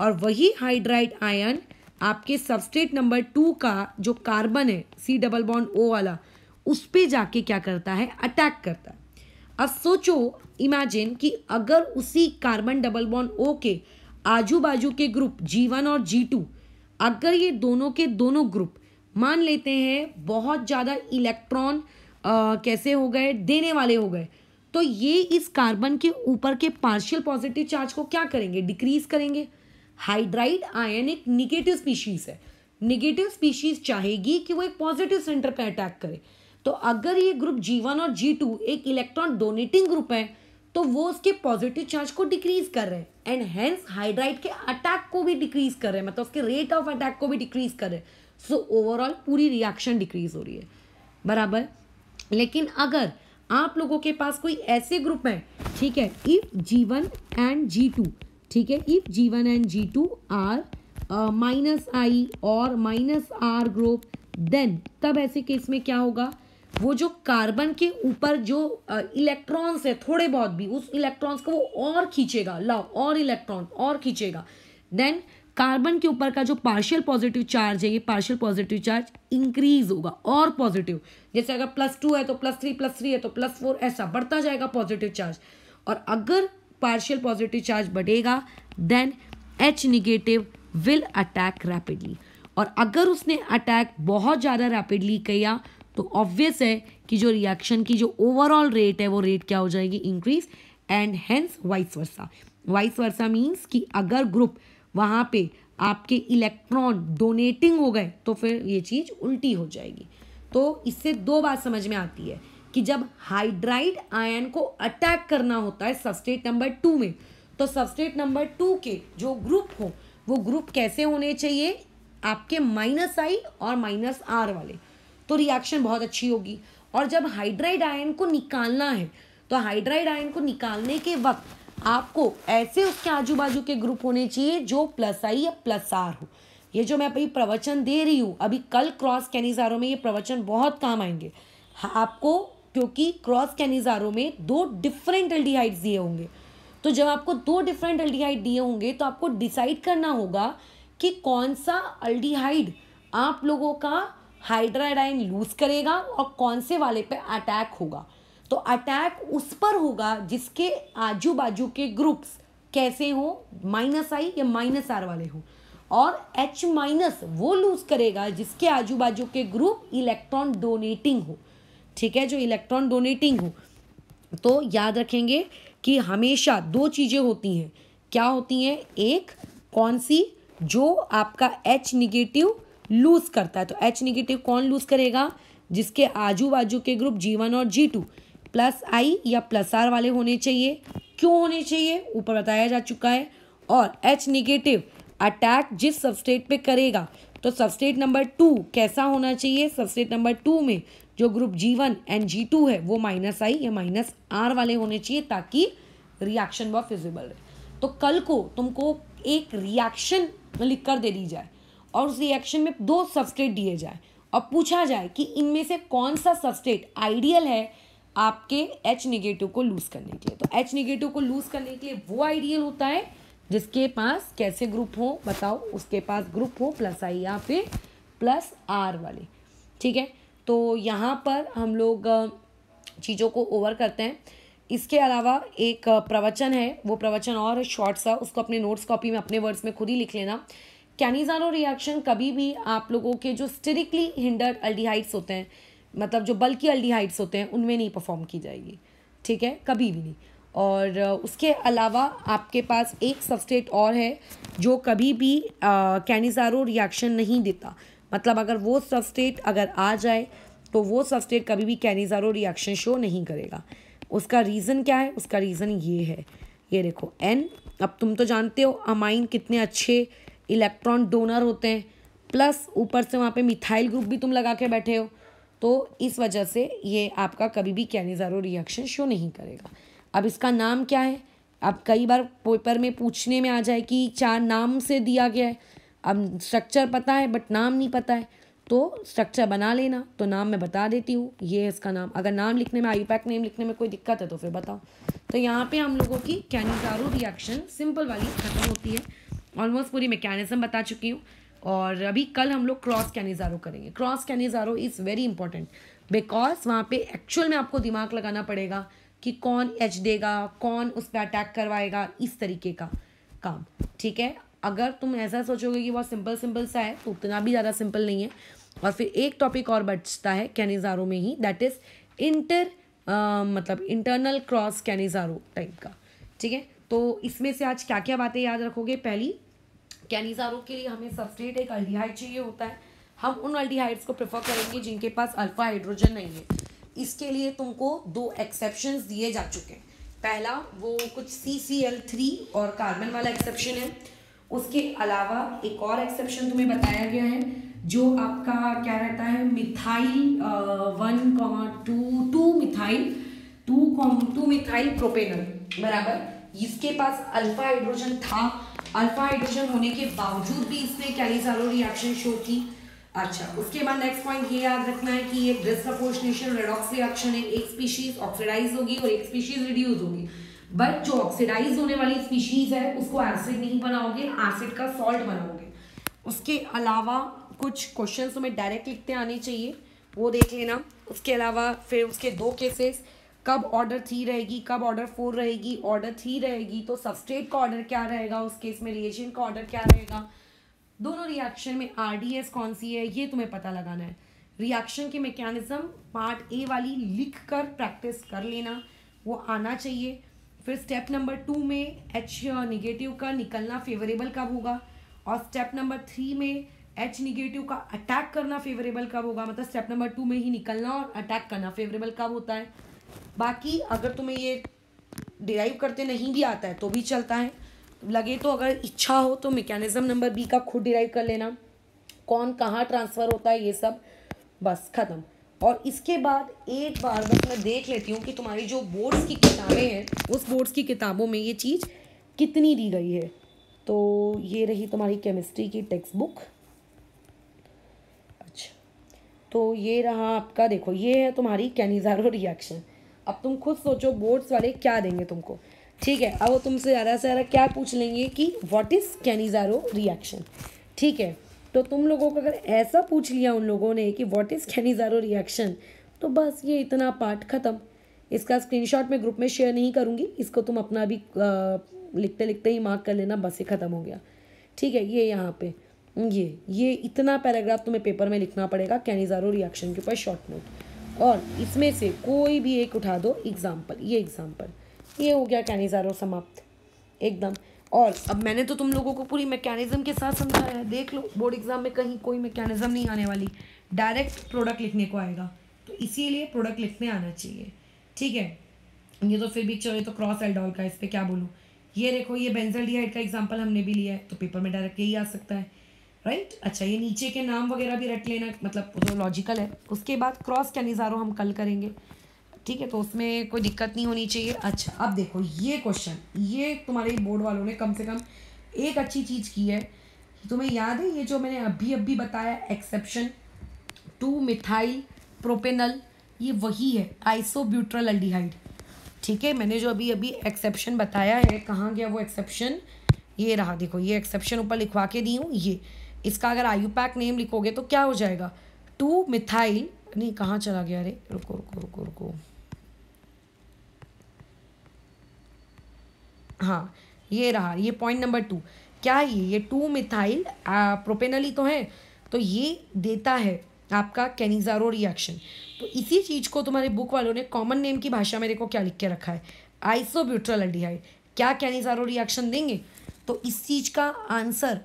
और वही हाइड्राइड आयन आपके सबस्ट्रेट नंबर टू का जो कार्बन है सी डबल बॉन्ड ओ वाला उस पर जाके क्या करता है अटैक करता है अब सोचो इमेजिन कि अगर उसी कार्बन डबल बॉन्ड ओ के आजू बाजू के ग्रुप जी वन और जी टू अगर ये दोनों के दोनों ग्रुप मान लेते हैं बहुत ज़्यादा इलेक्ट्रॉन कैसे हो गए देने वाले हो गए तो ये इस कार्बन के ऊपर के पार्शियल पॉजिटिव चार्ज को क्या करेंगे डिक्रीज करेंगे हाइड्राइड आयन एक निगेटिव स्पीशीज़ है निगेटिव स्पीशीज़ चाहेगी कि वो एक पॉजिटिव सेंटर पर अटैक करे तो अगर ये ग्रुप जी वन और जी टू एक इलेक्ट्रॉन डोनेटिंग ग्रुप है तो वो उसके पॉजिटिव चार्ज को डिक्रीज कर रहे हैं एंड हैंस हाइड्राइट के अटैक को भी डिक्रीज कर रहे हैं मतलब उसके रेट ऑफ अटैक को भी डिक्रीज कर रहे हैं सो ओवरऑल पूरी रिएक्शन डिक्रीज हो रही है बराबर लेकिन अगर आप लोगों के पास कोई ऐसे ग्रुप है ठीक है if G and G two ठीक है if G and G two R minus I और माइनस आर ग्रुप देन तब ऐसे केस में क्या होगा वो जो कार्बन के ऊपर जो इलेक्ट्रॉन्स है थोड़े बहुत भी उस इलेक्ट्रॉन्स को वो और खींचेगा लाओ और इलेक्ट्रॉन और खींचेगा देन कार्बन के ऊपर का जो पार्शियल पॉजिटिव चार्ज है ये पार्शियल पॉजिटिव चार्ज इंक्रीज होगा और पॉजिटिव जैसे अगर प्लस टू है तो प्लस थ्री प्लस थ्री है तो प्लस फोर ऐसा बढ़ता जाएगा पॉजिटिव चार्ज और अगर पार्शियल पॉजिटिव चार्ज बढ़ेगा then H negative will attack rapidly और अगर उसने अटैक बहुत ज़्यादा रैपिडली किया तो ऑब्वियस है कि जो रिएक्शन की जो ओवरऑल रेट है वो रेट क्या हो जाएगी increase and hence vice versa vice versa means कि अगर ग्रुप वहाँ पे आपके इलेक्ट्रॉन डोनेटिंग हो गए तो फिर ये चीज़ उल्टी हो जाएगी तो इससे दो बात समझ में आती है कि जब हाइड्राइड आयन को अटैक करना होता है सबस्टेट नंबर टू में तो सबस्टेट नंबर टू के जो ग्रुप हो वो ग्रुप कैसे होने चाहिए आपके माइनस आई और माइनस आर वाले तो रिएक्शन बहुत अच्छी होगी और जब हाइड्राइड आयन को निकालना है तो हाइड्राइड आयन को निकालने के वक्त आपको ऐसे उसके आजू बाजू के ग्रुप होने चाहिए जो प्लस आई या प्लस आर हो ये जो मैं अभी प्रवचन दे रही हूँ अभी कल क्रॉस कैनिजारों में ये प्रवचन बहुत काम आएंगे आपको क्योंकि क्रॉस कैनिजारों में दो डिफरेंट एल दिए होंगे तो जब आपको दो डिफरेंट अल्डीहाइड दिए होंगे तो आपको डिसाइड करना होगा कि कौन सा अल्डीहाइड आप लोगों का हाइड्राडाइन लूज करेगा और कौन से वाले पे अटैक होगा तो अटैक उस पर होगा जिसके आजू बाजू के ग्रुप्स कैसे हो माइनस आई या माइनस आर वाले हों और H माइनस वो लूज करेगा जिसके आजू बाजू के ग्रुप इलेक्ट्रॉन डोनेटिंग हो ठीक है जो इलेक्ट्रॉन डोनेटिंग हो तो याद रखेंगे कि हमेशा दो चीज़ें होती हैं क्या होती हैं एक कौन सी जो आपका H निगेटिव लूज करता है तो एच निगेटिव कौन लूज करेगा जिसके आजू बाजू के ग्रुप जी वन और जी टू प्लस आई या प्लस आर वाले होने चाहिए क्यों होने चाहिए ऊपर बताया जा चुका है और एच निगेटिव अटैक जिस सबस्टेट पे करेगा तो सबस्टेट नंबर टू कैसा होना चाहिए सबस्टेट नंबर टू में जो group G one and G two है वो माइनस आई या माइनस आर वाले होने चाहिए ताकि रिएक्शन वह फिजिबल रहे तो कल को तुमको एक रिएक्शन लिख कर दे दी जाए और उस रिएक्शन में दो सबस्टेट दिए जाए और पूछा जाए कि इनमें से कौन सा सबस्टेट आइडियल है आपके एच निगेटिव को लूज़ करने के लिए तो एच निगेटिव को लूज़ करने के लिए वो आइडियल होता है जिसके पास कैसे ग्रुप हो बताओ उसके पास ग्रुप हो प्लस आई या फिर प्लस आर वाले ठीक है तो यहाँ पर हम लोग चीज़ों को ओवर करते हैं इसके अलावा एक प्रवचन है वो प्रवचन और शॉर्ट सा उसको अपने नोट्स कॉपी में अपने वर्ड्स में खुद ही लिख लेना कैनिजानो रिएक्शन कभी भी आप लोगों के जो स्टेरिकली हिंडर अल्डिहाइड्स होते हैं मतलब जो बल्कि अल्डिहाइड्स होते हैं उनमें नहीं परफॉर्म की जाएगी ठीक है कभी भी नहीं और उसके अलावा आपके पास एक सबस्टेट और है जो कभी भी कैनिजारो रिएक्शन नहीं देता मतलब अगर वो सबस्टेट अगर आ जाए तो वो सबस्टेट कभी भी कैनिजारो रिएक्शन शो नहीं करेगा उसका रीज़न क्या है उसका रीज़न ये है ये देखो एन अब तुम तो जानते हो अमाइन कितने अच्छे इलेक्ट्रॉन डोनर होते हैं प्लस ऊपर से वहाँ पे मिथाइल ग्रुप भी तुम लगा के बैठे हो तो इस वजह से ये आपका कभी भी कैनिजारो रिएक्शन शो नहीं करेगा अब इसका नाम क्या है अब कई बार पेपर में पूछने में आ जाए कि चार नाम से दिया गया है अब स्ट्रक्चर पता है बट नाम नहीं पता है तो स्ट्रक्चर बना लेना तो नाम मैं बता देती हूँ ये है इसका नाम अगर नाम लिखने में आई पैक नेम लिखने में कोई दिक्कत है तो फिर बताओ तो यहाँ पे हम लोगों की कैनिजारो रिएक्शन सिंपल वाली खत्म होती है ऑलमोस्ट पूरी मैकेनिज्म बता चुकी हूँ और अभी कल हम लोग क्रॉस कैनिजारो करेंगे cross Cannizzaro is very important because वहाँ पे एक्चुअल में आपको दिमाग लगाना पड़ेगा कि कौन एच देगा कौन उस पर अटैक करवाएगा इस तरीके का काम ठीक है अगर तुम ऐसा सोचोगे कि बहुत सिंपल सिंपल सा है तो उतना भी ज़्यादा सिंपल नहीं है और फिर एक टॉपिक और बचता है कैनिजारो में ही दैट इज़ इंटर मतलब इंटरनल क्रॉस कैनिजारो टाइप का ठीक है तो इसमें से आज क्या क्या बातें याद रखोगे पहली कैनिजारों के लिए हमें सबस्ट्रेट एक अल्डीहाइड चाहिए होता है हम उन अल्डीहाइड्स को प्रेफर करेंगे जिनके पास अल्फा हाइड्रोजन नहीं है इसके लिए तुमको दो एक्सेप्शन दिए जा चुके हैं पहला वो कुछ सी सी एल थ्री और कार्बन वाला एक्सेप्शन है उसके अलावा एक और एक्सेप्शन तुम्हें बताया गया है जो आपका क्या रहता है methyl one comma two two methyl two comma two methyl propanal बराबर इसके पास अल्फा हाइड्रोजन था अल्फा हाइड्रोजन होने के बावजूद भी इसने कैलिजारो रिएक्शन शो की अच्छा उसके बाद नेक्स्ट पॉइंट ये याद रखना है कि ये डिसप्रपोर्शनेशन रेडॉक्स रिएक्शन है एक स्पीशीज ऑक्सीडाइज होगी और एक स्पीशीज रिड्यूस होगी बट जो ऑक्सीडाइज होने वाली स्पीशीज है उसको एसिड नहीं बनाओगे एसिड का सॉल्ट बनाओगे उसके अलावा कुछ क्वेश्चन हमें डायरेक्ट लिखते आने चाहिए वो देख लेना उसके अलावा फिर उसके दो केसेस कब ऑर्डर थ्री रहेगी कब ऑर्डर फोर रहेगी ऑर्डर थ्री रहेगी तो सबस्टेट का ऑर्डर क्या रहेगा उस केस में रिएक्शन का ऑर्डर क्या रहेगा दोनों रिएक्शन में आर कौन सी है ये तुम्हें पता लगाना है रिएक्शन के मैकेनिज़्म पार्ट ए वाली लिख कर प्रैक्टिस कर लेना वो आना चाहिए फिर स्टेप नंबर टू में एच निगेटिव uh, का निकलना फेवरेबल कब होगा और स्टेप नंबर थ्री में एच निगेटिव का अटैक करना फेवरेबल कब होगा मतलब स्टेप नंबर टू में ही निकलना और अटैक करना फेवरेबल कब होता है बाकी अगर तुम्हें ये डिराइव करते नहीं भी आता है तो भी चलता है लगे तो अगर इच्छा हो तो मेकेनिज़म नंबर बी का खुद डिराइव कर लेना कौन कहाँ ट्रांसफ़र होता है ये सब बस ख़त्म और इसके बाद एक बार बस मैं देख लेती हूँ कि तुम्हारी जो बोर्ड्स की किताबें हैं उस बोर्ड्स की किताबों में ये चीज़ कितनी दी गई है तो ये रही तुम्हारी केमिस्ट्री की टेक्स्ट बुक अच्छा तो ये रहा आपका देखो ये है तुम्हारी कैनिजारो रिएक्शन अब तुम खुद सोचो बोर्ड्स वाले क्या देंगे तुमको ठीक है अब वो तुमसे ज़्यादा से ज़्यादा क्या पूछ लेंगे कि व्हाट इज़ कैनिज़ारो रिएक्शन ठीक है तो तुम लोगों को अगर ऐसा पूछ लिया उन लोगों ने कि व्हाट इज़ कैनिज़ारो रिएक्शन तो बस ये इतना पार्ट ख़त्म इसका स्क्रीनशॉट मैं ग्रुप में शेयर नहीं करूँगी इसको तुम अपना भी आ, लिखते लिखते ही मार्क कर लेना बस ये ख़त्म हो गया ठीक है ये यहाँ पे ये ये इतना पैराग्राफ तुम्हें पेपर में लिखना पड़ेगा कैनिज़ारो रिएक्शन के ऊपर शॉर्ट नोट और इसमें से कोई भी एक उठा दो एग्ज़ाम्पल ये एग्ज़ाम्पल ये हो गया कैनिज़ारो समाप्त एकदम और अब मैंने तो तुम लोगों को पूरी मैकेनिज़्म के साथ समझाया है देख लो बोर्ड एग्ज़ाम में कहीं कोई मैकेनिज़्म नहीं आने वाली डायरेक्ट प्रोडक्ट लिखने को आएगा तो इसीलिए प्रोडक्ट लिखने आना चाहिए ठीक है ये तो फिर भी चलो तो क्रॉस एल्डॉल का इस पर क्या बोलूँ ये देखो ये बेंजल का एग्जाम्पल हमने भी लिया है तो पेपर में डायरेक्ट यही आ सकता है राइट right? अच्छा ये नीचे के नाम वगैरह भी रख लेना मतलब जो लॉजिकल तो है उसके बाद क्रॉस के निज़ारों हम कल करेंगे ठीक है तो उसमें कोई दिक्कत नहीं होनी चाहिए अच्छा अब देखो ये क्वेश्चन ये तुम्हारे बोर्ड वालों ने कम से कम एक अच्छी चीज़ की है तुम्हें याद है ये जो मैंने अभी अभी बताया एक्सेप्शन टू मिथाइल प्रोपेनल ये वही है आइसोब्यूट्रल अल्डीहाइड ठीक है मैंने जो अभी अभी एक्सेप्शन बताया है कहाँ गया वो एक्सेप्शन ये रहा देखो ये एक्सेप्शन ऊपर लिखवा के दी हूँ ये इसका अगर आयु पैक नेम लिखोगे तो क्या हो जाएगा टू मिथाइल नहीं कहाँ चला गया अरे रुको रुको रुको रुको हाँ ये रहा ये पॉइंट नंबर टू क्या ये ये टू मिथाइल प्रोपेनली तो है तो ये देता है आपका कैनिजारो रिएक्शन तो इसी चीज़ को तुम्हारे बुक वालों ने कॉमन नेम की भाषा में देखो क्या लिख के रखा है आइसोब्यूट्रल एल्डिहाइड क्या कैनिजारो रिएक्शन देंगे तो इस चीज़ का आंसर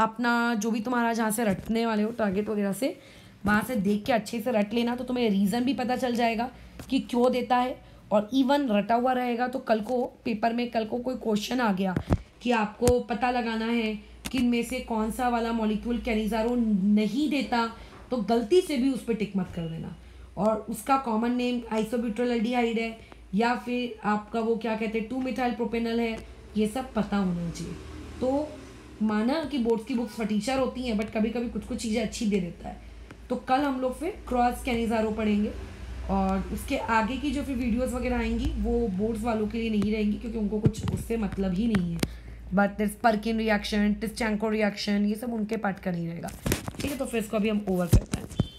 अपना जो भी तुम्हारा जहाँ से रटने वाले हो टारगेट वगैरह से वहाँ से देख के अच्छे से रट लेना तो तुम्हें रीज़न भी पता चल जाएगा कि क्यों देता है और इवन रटा हुआ रहेगा तो कल को पेपर में कल को कोई क्वेश्चन आ गया कि आपको पता लगाना है कि इनमें से कौन सा वाला मॉलिक्यूल कैनिजारो नहीं देता तो गलती से भी उस पर टिक मत कर देना और उसका कॉमन नेम आइसोब्यूट्रल एल्डिहाइड है या फिर आपका वो क्या कहते हैं टू मिथाइल प्रोपेनल है ये सब पता होना चाहिए तो माना कि बोर्ड्स की बुक्स फटीचर होती हैं बट कभी कभी कुछ कुछ चीज़ें अच्छी दे देता है तो कल हम लोग फिर क्रॉस के पढ़ेंगे और उसके आगे की जो फिर वीडियोस वगैरह आएंगी वो बोर्ड्स वालों के लिए नहीं रहेंगी क्योंकि उनको कुछ उससे मतलब ही नहीं है बट दिस परकिन रिएक्शन चैंको रिएक्शन ये सब उनके पार्ट का नहीं रहेगा ठीक है तो फिर इसको अभी हम ओवर करते हैं